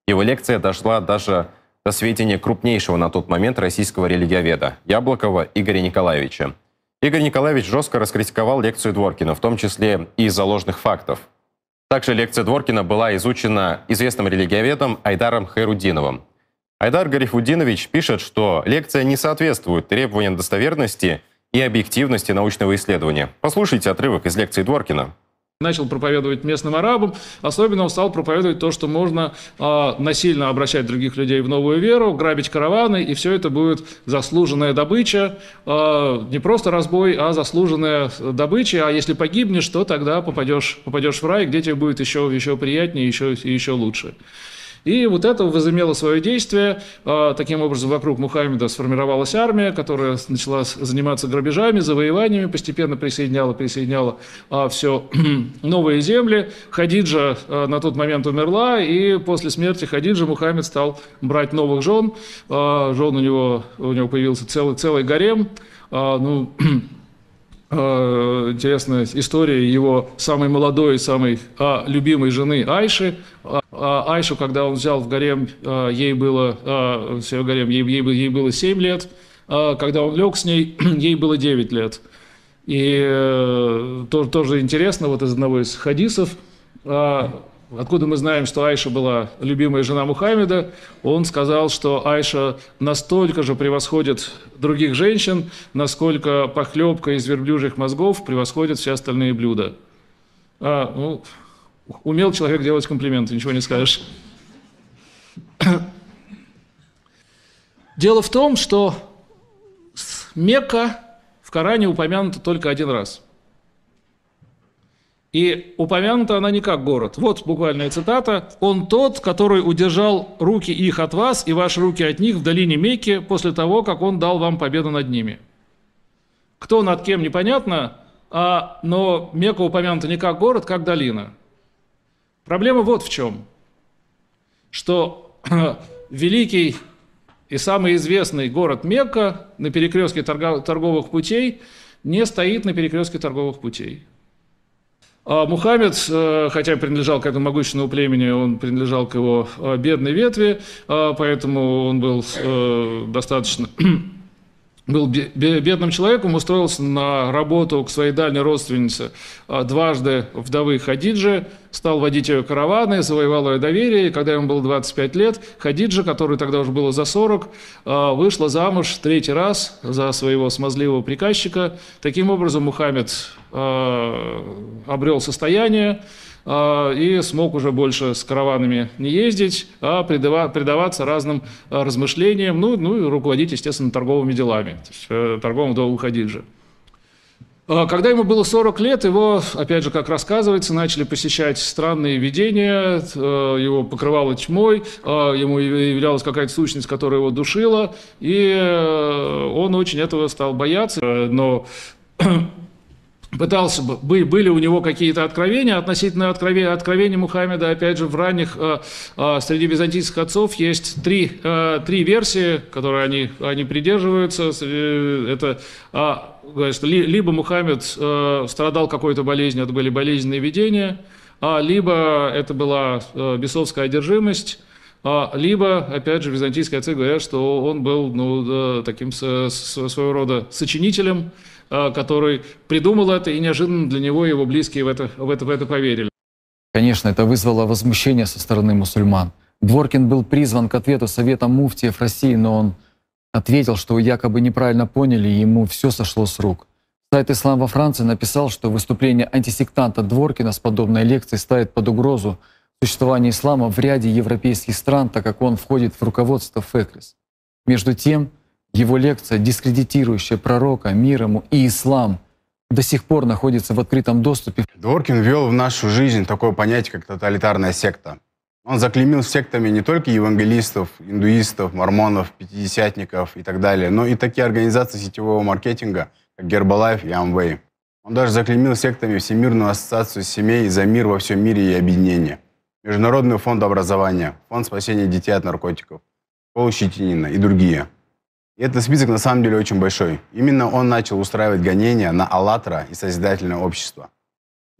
Его лекция дошла даже до сведения крупнейшего на тот момент российского религиоведа Яблокова Игоря Николаевича – Игорь Николаевич жестко раскритиковал лекцию Дворкина, в том числе и из-за ложных фактов. Также лекция Дворкина была изучена известным религиоведом Айдаром Хайрудиновым. Айдар Гарифудинович пишет, что лекция не соответствует требованиям достоверности и объективности научного исследования. Послушайте отрывок из лекции Дворкина. Начал проповедовать местным арабам, особенно он стал проповедовать то, что можно э, насильно обращать других людей в новую веру, грабить караваны, и все это будет заслуженная добыча, э, не просто разбой, а заслуженная добыча, а если погибнешь, то тогда попадешь, попадешь в рай, где тебе будет еще, еще приятнее, еще, еще лучше. И вот это возымело свое действие. А, таким образом, вокруг Мухаммеда сформировалась армия, которая начала заниматься грабежами, завоеваниями, постепенно присоединяла, присоединяла а, все [CLEARS THROAT] новые земли. Хадиджа а, на тот момент умерла, и после смерти Хадиджа Мухаммед стал брать новых жен. Жен у него, у него появился целый, целый гарем. Ну, [CLEARS THROAT] Э, интересная история его самой молодой и самой а, любимой жены Айши. А, а, Айшу, когда он взял в гарем, а, ей было, а, в гарем, ей, ей, ей было 7 лет. А, когда он лег с ней, [CLEARS THROAT] ей было 9 лет. И э, тоже, тоже интересно, вот из одного из хадисов, а, Откуда мы знаем, что Айша была любимая жена Мухаммеда? Он сказал, что Айша настолько же превосходит других женщин, насколько похлебка из верблюжьих мозгов превосходит все остальные блюда. А, ну, умел человек делать комплименты, ничего не скажешь. Дело в том, что Мекка в Коране упомянута только один раз – и упомянута она не как город. Вот буквальная цитата. «Он тот, который удержал руки их от вас и ваши руки от них в долине Мекки после того, как он дал вам победу над ними». Кто над кем, непонятно, а, но Мека упомянута не как город, как долина. Проблема вот в чем. Что [CLEARS THROAT] великий и самый известный город Мекка на перекрестке торговых путей не стоит на перекрестке торговых путей. А Мухаммед, э, хотя принадлежал к этому могущественному племени, он принадлежал к его э, бедной ветви, а поэтому он был э, достаточно был бедным человеком, устроился на работу к своей дальней родственнице, а дважды вдовы Хадиджи, стал водить ее караваны, завоевал ее доверие. И когда ему было 25 лет, Хадиджа, которой тогда уже было за 40, а, вышла замуж третий раз за своего смазливого приказчика. Таким образом, Мухаммед а, обрел состояние, а, и смог уже больше с караванами не ездить, а предаваться разным а, размышлениям, ну, ну и руководить, естественно, торговыми делами, э, Торговым есть, торговым же. А, когда ему было 40 лет, его, опять же, как рассказывается, начали посещать странные видения, э, его покрывало тьмой, ему являлась какая-то сущность, которая его душила, и э, он очень этого стал бояться, но пытался бы, были у него какие-то откровения относительно откровения, откровения Мухаммеда, опять же, в ранних, э, э, среди византийских отцов есть три, э, три версии, которые они, они придерживаются, это а, говорят, что либо Мухаммед страдал какой-то болезнью, это были болезненные видения, а либо это была бесовская одержимость, а либо, опять же, византийские отцы говорят, что он был ну, таким своего рода сочинителем, а, который придумал это, и неожиданно для него его близкие в это, в это, в это поверили. Конечно, это вызвало возмущение со стороны мусульман. Дворкин был призван к ответу Совета муфтиев России, но он ответил, что якобы неправильно поняли, и ему все сошло с рук. Сайт «Ислам во Франции» написал, что выступление антисектанта Дворкина с подобной лекцией ставит под угрозу существование ислама в ряде европейских стран, так как он входит в руководство ФЭКРИС. Между тем, его лекция, дискредитирующая пророка, мир ему и ислам, до сих пор находится в открытом доступе. Дворкин ввел в нашу жизнь такое понятие, как тоталитарная секта. Он заклемил сектами не только евангелистов, индуистов, мормонов, пятидесятников и так далее, но и такие организации сетевого маркетинга, как Herbalife и Amway. Он даже заклемил сектами Всемирную ассоциацию семей за мир во всем мире и объединение, Международный фонд образования, фонд спасения детей от наркотиков, школу Щетинина и другие – и этот список на самом деле очень большой. Именно он начал устраивать гонения на «АЛЛАТРА» и Созидательное общество.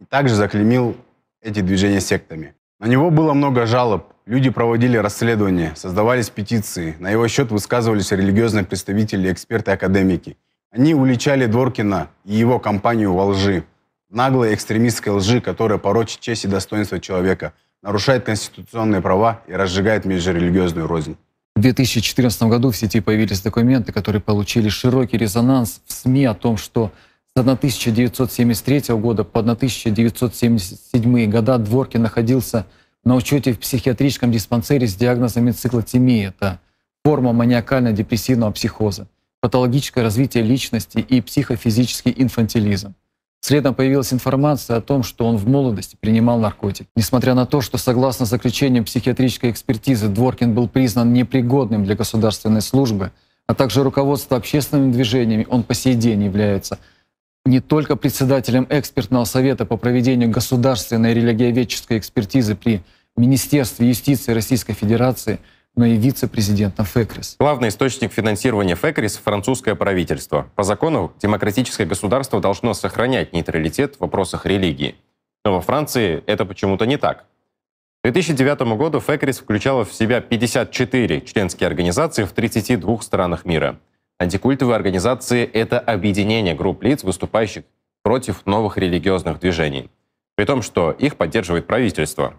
И также заклемил эти движения сектами. На него было много жалоб, люди проводили расследования, создавались петиции, на его счет высказывались религиозные представители, эксперты, академики. Они уличали Дворкина и его компанию во лжи, наглой экстремистской лжи, которая порочит честь и достоинство человека, нарушает конституционные права и разжигает межрелигиозную рознь. В 2014 году в сети появились документы, которые получили широкий резонанс в СМИ о том, что с 1973 года по 1977 года Дворкин находился на учете в психиатрическом диспансере с диагнозом циклотемии. Это форма маниакально-депрессивного психоза, патологическое развитие личности и психофизический инфантилизм. Следом появилась информация о том, что он в молодости принимал наркотик. Несмотря на то, что согласно заключению психиатрической экспертизы Дворкин был признан непригодным для государственной службы, а также руководство общественными движениями, он по сей день является не только председателем экспертного совета по проведению государственной религиоведческой экспертизы при Министерстве юстиции Российской Федерации – но и вице-президента ФЭКРИС. Главный источник финансирования ФЭКРИС – французское правительство. По закону, демократическое государство должно сохранять нейтралитет в вопросах религии. Но во Франции это почему-то не так. К 2009 году ФЭКРИС включала в себя 54 членские организации в 32 странах мира. Антикультовые организации – это объединение групп лиц, выступающих против новых религиозных движений. При том, что их поддерживает правительство.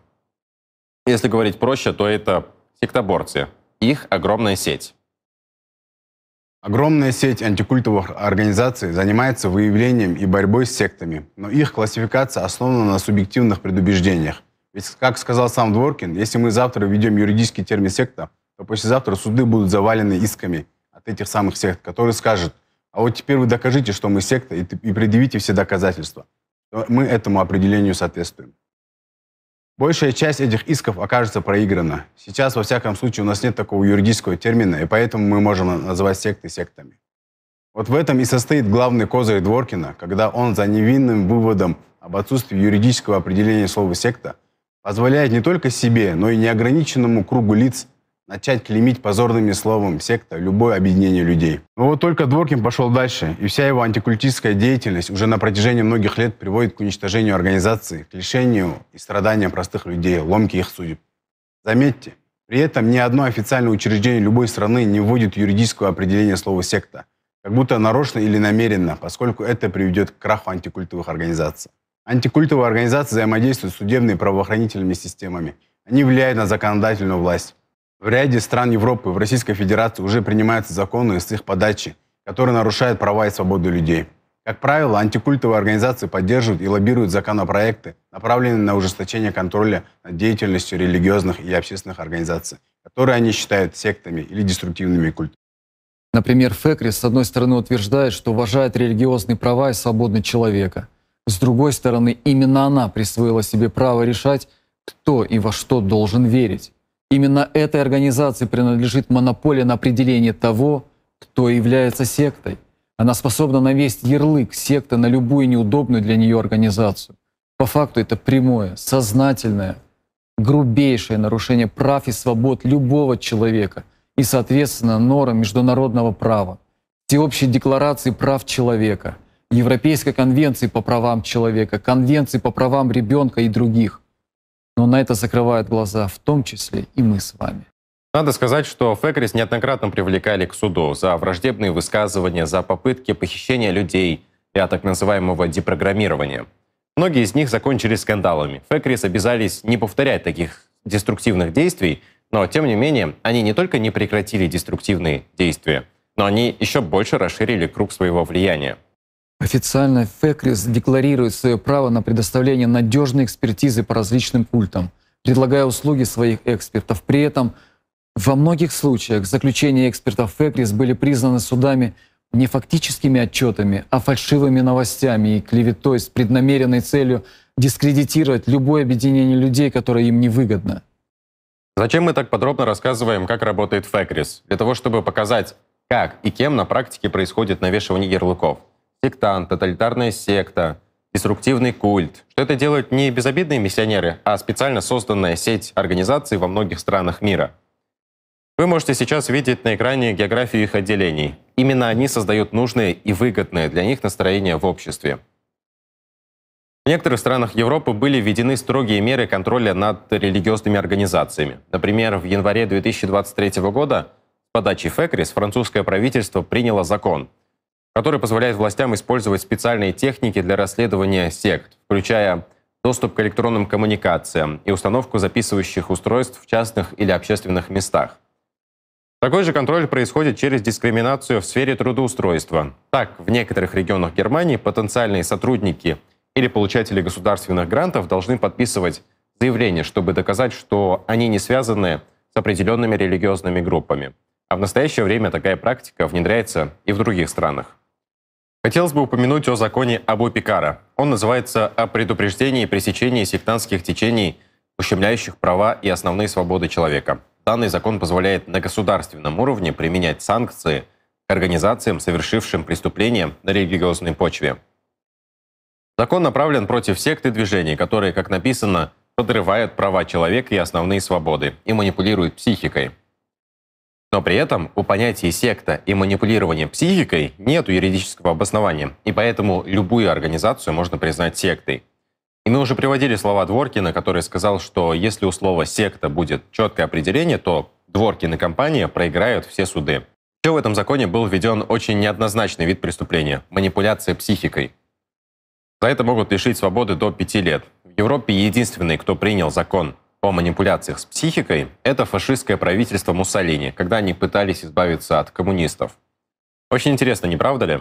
Если говорить проще, то это сектоборцы. Их огромная сеть. Огромная сеть антикультовых организаций занимается выявлением и борьбой с сектами, но их классификация основана на субъективных предубеждениях. Ведь, как сказал сам Дворкин, если мы завтра введем юридический термин «секта», то послезавтра суды будут завалены исками от этих самых сект, которые скажут, а вот теперь вы докажите, что мы секта, и, предъявите все доказательства. Мы этому определению соответствуем. Большая часть этих исков окажется проиграна. Сейчас, во всяком случае, у нас нет такого юридического термина, и поэтому мы можем называть секты сектами. Вот в этом и состоит главный козырь Дворкина, когда он за невинным выводом об отсутствии юридического определения слова «секта» позволяет не только себе, но и неограниченному кругу лиц начать клеймить позорными словом секта любое объединение людей. Но вот только Дворкин пошел дальше, и вся его антикультистская деятельность уже на протяжении многих лет приводит к уничтожению организации, к лишению и страданиям простых людей, ломке их судеб. Заметьте, при этом ни одно официальное учреждение любой страны не вводит юридического определение слова «секта», как будто нарочно или намеренно, поскольку это приведет к краху антикультовых организаций. Антикультовые организации взаимодействуют с судебными и правоохранительными системами. Они влияют на законодательную власть. В ряде стран Европы в Российской Федерации уже принимаются законы с их подачи, которые нарушают права и свободы людей. Как правило, антикультовые организации поддерживают и лоббируют законопроекты, направленные на ужесточение контроля над деятельностью религиозных и общественных организаций, которые они считают сектами или деструктивными культурами. Например, Фекрис, с одной стороны, утверждает, что уважает религиозные права и свободы человека. С другой стороны, именно она присвоила себе право решать, кто и во что должен верить. Именно этой организации принадлежит монополия на определение того, кто является сектой. Она способна навесить ярлык секты на любую неудобную для нее организацию. По факту это прямое, сознательное, грубейшее нарушение прав и свобод любого человека и, соответственно, норм международного права, Всеобщей декларации прав человека, Европейской конвенции по правам человека, Конвенции по правам ребенка и других – но на это закрывают глаза в том числе и мы с вами. Надо сказать, что Фекрис неоднократно привлекали к суду за враждебные высказывания, за попытки похищения людей и так называемого депрограммирования. Многие из них закончились скандалами. Фекрис обязались не повторять таких деструктивных действий, но, тем не менее, они не только не прекратили деструктивные действия, но они еще больше расширили круг своего влияния. Официально ФЭКРИС декларирует свое право на предоставление надежной экспертизы по различным культам, предлагая услуги своих экспертов. При этом во многих случаях заключения экспертов ФЭКРИС были признаны судами не фактическими отчетами, а фальшивыми новостями и клеветой с преднамеренной целью дискредитировать любое объединение людей, которое им невыгодно. Зачем мы так подробно рассказываем, как работает ФЭКРИС? Для того, чтобы показать, как и кем на практике происходит навешивание ярлыков сектант, тоталитарная секта, деструктивный культ. Что это делают не безобидные миссионеры, а специально созданная сеть организаций во многих странах мира. Вы можете сейчас видеть на экране географию их отделений. Именно они создают нужное и выгодное для них настроение в обществе. В некоторых странах Европы были введены строгие меры контроля над религиозными организациями. Например, в январе 2023 года с подачи ФЭКРИС французское правительство приняло закон, который позволяет властям использовать специальные техники для расследования сект, включая доступ к электронным коммуникациям и установку записывающих устройств в частных или общественных местах. Такой же контроль происходит через дискриминацию в сфере трудоустройства. Так, в некоторых регионах Германии потенциальные сотрудники или получатели государственных грантов должны подписывать заявление, чтобы доказать, что они не связаны с определенными религиозными группами. А в настоящее время такая практика внедряется и в других странах. Хотелось бы упомянуть о законе Абу Пикара. Он называется «О предупреждении и пресечении сектантских течений, ущемляющих права и основные свободы человека». Данный закон позволяет на государственном уровне применять санкции к организациям, совершившим преступления на религиозной почве. Закон направлен против сект и движений, которые, как написано, подрывают права человека и основные свободы и манипулируют психикой. Но при этом у понятий секта и манипулирования психикой нет юридического обоснования, и поэтому любую организацию можно признать сектой. И мы уже приводили слова Дворкина, который сказал, что если у слова «секта» будет четкое определение, то Дворкин и компания проиграют все суды. Еще в этом законе был введен очень неоднозначный вид преступления – манипуляция психикой. За это могут лишить свободы до пяти лет. В Европе единственный, кто принял закон – о манипуляциях с психикой – это фашистское правительство Муссолини, когда они пытались избавиться от коммунистов. Очень интересно, не правда ли?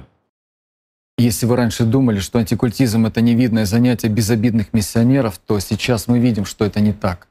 Если вы раньше думали, что антикультизм — это невидное занятие безобидных миссионеров, то сейчас мы видим, что это не так.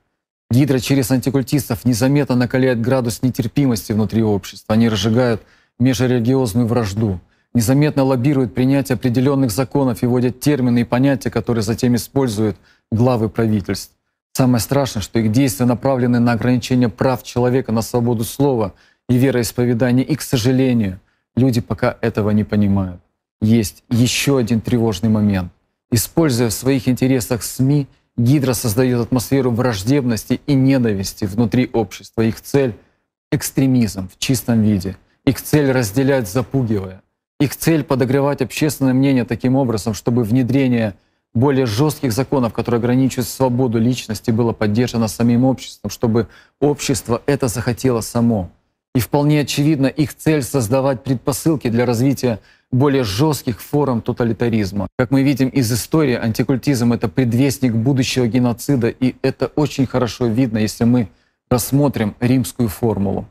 Гидра через антикультистов незаметно накаляет градус нетерпимости внутри общества. Они разжигают межрелигиозную вражду, незаметно лоббируют принятие определенных законов и вводят термины и понятия, которые затем используют главы правительств. Самое страшное, что их действия направлены на ограничение прав человека на свободу слова и вероисповедания. И, к сожалению, люди пока этого не понимают. Есть еще один тревожный момент. Используя в своих интересах СМИ, Гидра создает атмосферу враждебности и ненависти внутри общества. Их цель — экстремизм в чистом виде. Их цель — разделять, запугивая. Их цель — подогревать общественное мнение таким образом, чтобы внедрение более жестких законов, которые ограничивают свободу личности, было поддержано самим обществом, чтобы общество это захотело само. И вполне очевидно, их цель — создавать предпосылки для развития более жестких форм тоталитаризма. Как мы видим из истории, антикультизм — это предвестник будущего геноцида, и это очень хорошо видно, если мы рассмотрим римскую формулу.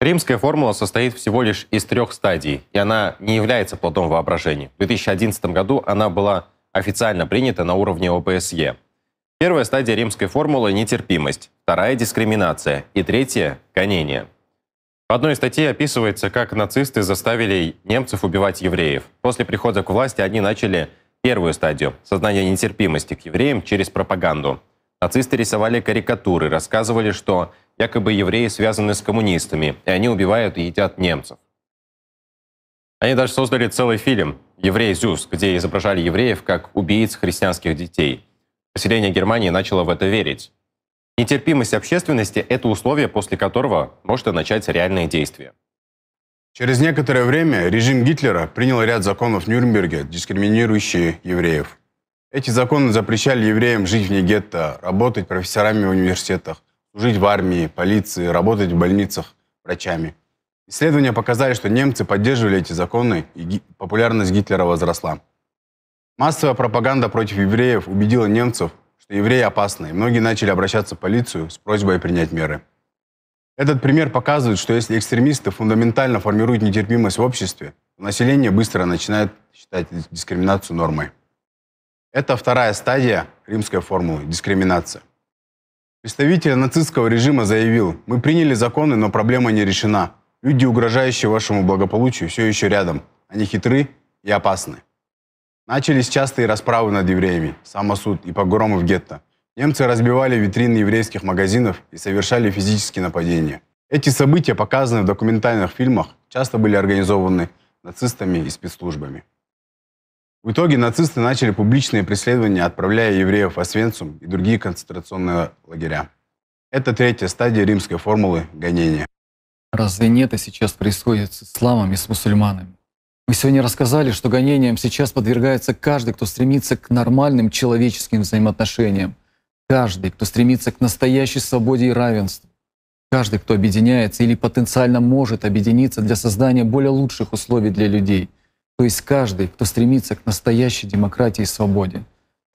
Римская формула состоит всего лишь из трех стадий, и она не является плодом воображения. В 2011 году она была официально принято на уровне ОПСЕ. Первая стадия римской формулы – нетерпимость, вторая – дискриминация и третья – гонение. В одной статей описывается, как нацисты заставили немцев убивать евреев. После прихода к власти они начали первую стадию – сознание нетерпимости к евреям через пропаганду. Нацисты рисовали карикатуры, рассказывали, что якобы евреи связаны с коммунистами, и они убивают и едят немцев. Они даже создали целый фильм «Еврей Зюз», где изображали евреев как убийц христианских детей. Поселение Германии начало в это верить. Нетерпимость общественности – это условие, после которого может начать реальные действия. Через некоторое время режим Гитлера принял ряд законов Нюрнберге, дискриминирующие евреев. Эти законы запрещали евреям жить вне гетто, работать профессорами в университетах, служить в армии, полиции, работать в больницах, врачами – Исследования показали, что немцы поддерживали эти законы, и популярность Гитлера возросла. Массовая пропаганда против евреев убедила немцев, что евреи опасны, и многие начали обращаться в полицию с просьбой принять меры. Этот пример показывает, что если экстремисты фундаментально формируют нетерпимость в обществе, то население быстро начинает считать дискриминацию нормой. Это вторая стадия римской формулы – дискриминация. Представитель нацистского режима заявил, мы приняли законы, но проблема не решена. Люди, угрожающие вашему благополучию, все еще рядом. Они хитры и опасны. Начались частые расправы над евреями, самосуд и погромы в гетто. Немцы разбивали витрины еврейских магазинов и совершали физические нападения. Эти события, показанные в документальных фильмах, часто были организованы нацистами и спецслужбами. В итоге нацисты начали публичные преследования, отправляя евреев в Освенцум и другие концентрационные лагеря. Это третья стадия римской формулы гонения. Разве не это сейчас происходит с исламом и с мусульманами? Мы сегодня рассказали, что гонениям сейчас подвергается каждый, кто стремится к нормальным человеческим взаимоотношениям, каждый, кто стремится к настоящей свободе и равенству, каждый, кто объединяется или потенциально может объединиться для создания более лучших условий для людей, то есть каждый, кто стремится к настоящей демократии и свободе.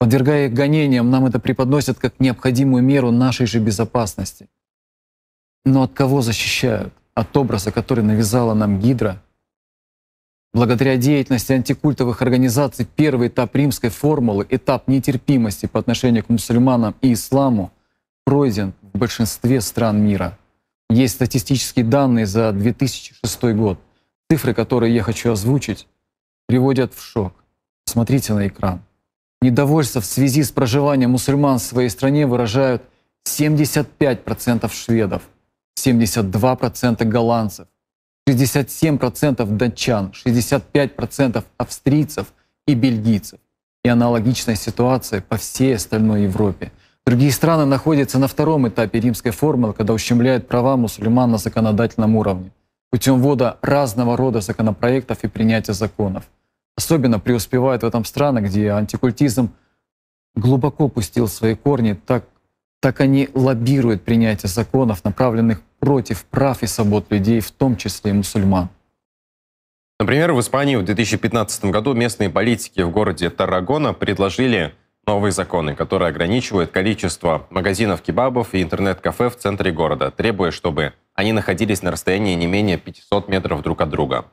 Подвергая их гонениям, нам это преподносят как необходимую меру нашей же безопасности. Но от кого защищают? от образа, который навязала нам Гидра. Благодаря деятельности антикультовых организаций первый этап римской формулы, этап нетерпимости по отношению к мусульманам и исламу, пройден в большинстве стран мира. Есть статистические данные за 2006 год. Цифры, которые я хочу озвучить, приводят в шок. Смотрите на экран. Недовольство в связи с проживанием мусульман в своей стране выражают 75% шведов, 72% голландцев, 67% датчан, 65% австрийцев и бельгийцев. И аналогичная ситуация по всей остальной Европе. Другие страны находятся на втором этапе римской формулы, когда ущемляют права мусульман на законодательном уровне путем ввода разного рода законопроектов и принятия законов. Особенно преуспевают в этом страны, где антикультизм глубоко пустил свои корни, так так они лоббируют принятие законов, направленных против прав и свобод людей, в том числе и мусульман. Например, в Испании в 2015 году местные политики в городе Таррагона предложили новые законы, которые ограничивают количество магазинов кебабов и интернет-кафе в центре города, требуя, чтобы они находились на расстоянии не менее 500 метров друг от друга.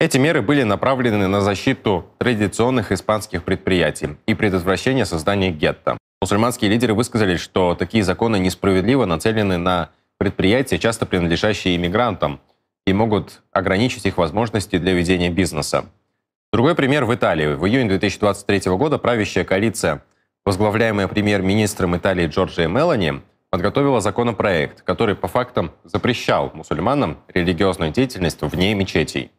Эти меры были направлены на защиту традиционных испанских предприятий и предотвращение создания гетто. Мусульманские лидеры высказались, что такие законы несправедливо нацелены на предприятия, часто принадлежащие иммигрантам, и могут ограничить их возможности для ведения бизнеса. Другой пример в Италии. В июне 2023 года правящая коалиция, возглавляемая премьер-министром Италии Джорджией Мелани, подготовила законопроект, который по фактам запрещал мусульманам религиозную деятельность вне мечетей.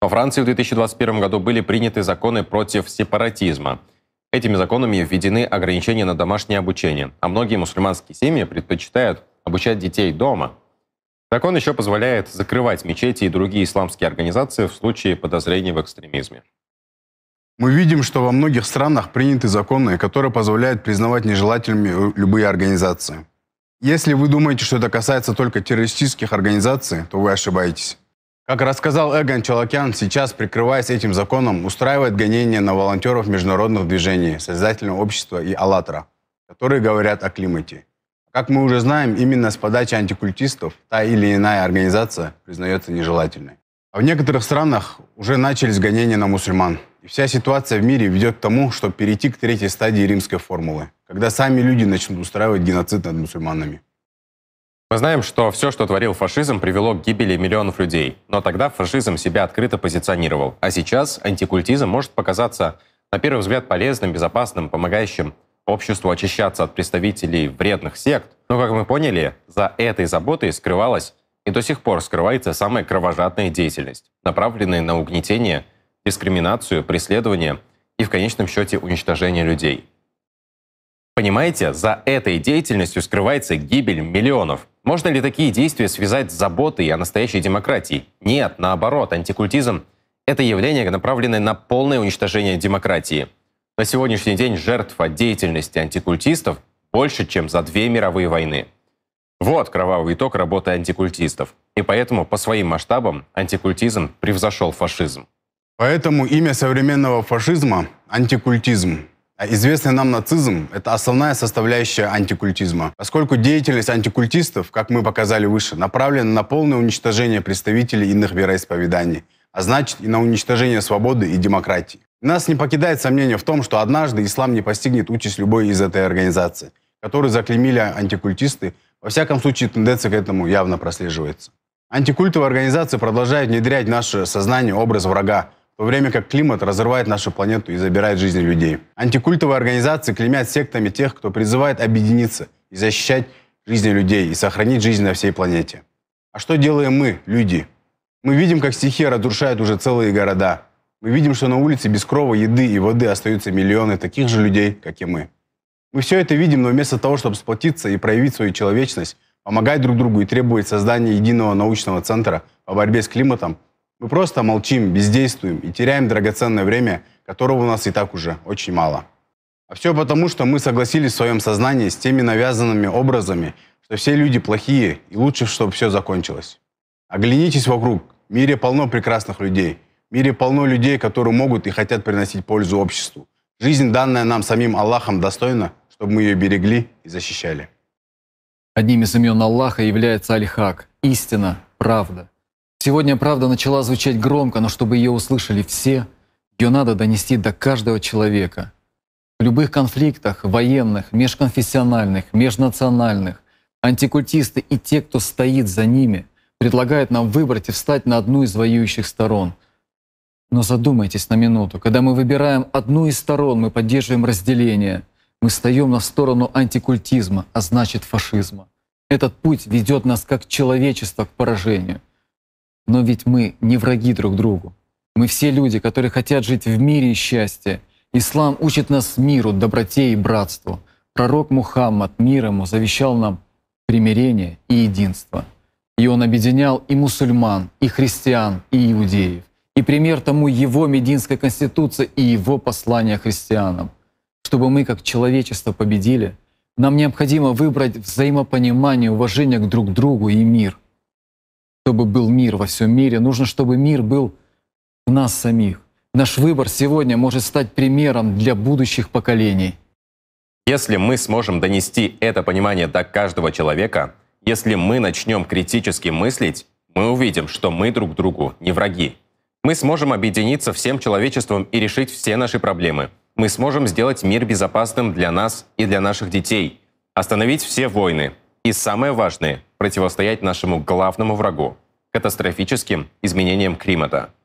Во Франции в 2021 году были приняты законы против сепаратизма – Этими законами введены ограничения на домашнее обучение, а многие мусульманские семьи предпочитают обучать детей дома. Закон еще позволяет закрывать мечети и другие исламские организации в случае подозрений в экстремизме. Мы видим, что во многих странах приняты законы, которые позволяют признавать нежелательными э, любые организации. Если вы думаете, что это касается только террористических организаций, то вы ошибаетесь. Как рассказал Эгон Чалакян, сейчас, прикрываясь этим законом, устраивает гонение на волонтеров международных движений, Созидательного общества и «АЛЛАТРА», которые говорят о климате. Как мы уже знаем, именно с подачи антикультистов та или иная организация признается нежелательной. А в некоторых странах уже начались гонения на мусульман. И вся ситуация в мире ведет к тому, что перейти к третьей стадии римской формулы, когда сами люди начнут устраивать геноцид над мусульманами. Мы знаем, что все, что творил фашизм, привело к гибели миллионов людей. Но тогда фашизм себя открыто позиционировал. А сейчас антикультизм может показаться, на первый взгляд, полезным, безопасным, помогающим обществу очищаться от представителей вредных сект. Но, как мы поняли, за этой заботой скрывалась и до сих пор скрывается самая кровожадная деятельность, направленная на угнетение, дискриминацию, преследование и, в конечном счете, уничтожение людей. Понимаете, за этой деятельностью скрывается гибель миллионов. Можно ли такие действия связать с заботой о настоящей демократии? Нет, наоборот, антикультизм — это явление, направленное на полное уничтожение демократии. На сегодняшний день жертв от деятельности антикультистов больше, чем за две мировые войны. Вот кровавый итог работы антикультистов. И поэтому по своим масштабам антикультизм превзошел фашизм. Поэтому имя современного фашизма — антикультизм. А известный нам нацизм – это основная составляющая антикультизма, поскольку деятельность антикультистов, как мы показали выше, направлена на полное уничтожение представителей иных вероисповеданий, а значит и на уничтожение свободы и демократии. Нас не покидает сомнение в том, что однажды ислам не постигнет участь любой из этой организации, которую заклеймили антикультисты, во всяком случае тенденция к этому явно прослеживается. Антикультовые организации продолжают внедрять в наше сознание образ врага, в то время как климат разрывает нашу планету и забирает жизни людей. Антикультовые организации клеймят сектами тех, кто призывает объединиться и защищать жизни людей и сохранить жизнь на всей планете. А что делаем мы, люди? Мы видим, как стихия разрушает уже целые города. Мы видим, что на улице без крова, еды и воды остаются миллионы таких же людей, как и мы. Мы все это видим, но вместо того, чтобы сплотиться и проявить свою человечность, помогать друг другу и требовать создания единого научного центра по борьбе с климатом – мы просто молчим, бездействуем и теряем драгоценное время, которого у нас и так уже очень мало. А все потому, что мы согласились в своем сознании с теми навязанными образами, что все люди плохие и лучше, чтобы все закончилось. Оглянитесь вокруг. В мире полно прекрасных людей. В мире полно людей, которые могут и хотят приносить пользу обществу. Жизнь, данная нам самим Аллахом, достойна, чтобы мы ее берегли и защищали. Одним из имен Аллаха является Аль-Хак – истина, правда – Сегодня правда начала звучать громко, но чтобы ее услышали все, ее надо донести до каждого человека. В любых конфликтах, военных, межконфессиональных, межнациональных, антикультисты и те, кто стоит за ними, предлагают нам выбрать и встать на одну из воюющих сторон. Но задумайтесь на минуту, когда мы выбираем одну из сторон, мы поддерживаем разделение, мы встаем на сторону антикультизма, а значит фашизма. Этот путь ведет нас как человечество к поражению. Но ведь мы не враги друг другу. Мы все люди, которые хотят жить в мире и счастье. Ислам учит нас миру, доброте и братству. Пророк Мухаммад, мир ему, завещал нам примирение и единство. И он объединял и мусульман, и христиан, и иудеев. И пример тому его Мединская конституция и его послание христианам. Чтобы мы как человечество победили, нам необходимо выбрать взаимопонимание, уважение к друг другу и мир – чтобы был мир во всем мире, нужно, чтобы мир был в нас самих. Наш выбор сегодня может стать примером для будущих поколений. Если мы сможем донести это понимание до каждого человека, если мы начнем критически мыслить, мы увидим, что мы друг другу не враги. Мы сможем объединиться всем человечеством и решить все наши проблемы. Мы сможем сделать мир безопасным для нас и для наших детей, остановить все войны, и самое важное – противостоять нашему главному врагу – катастрофическим изменениям климата –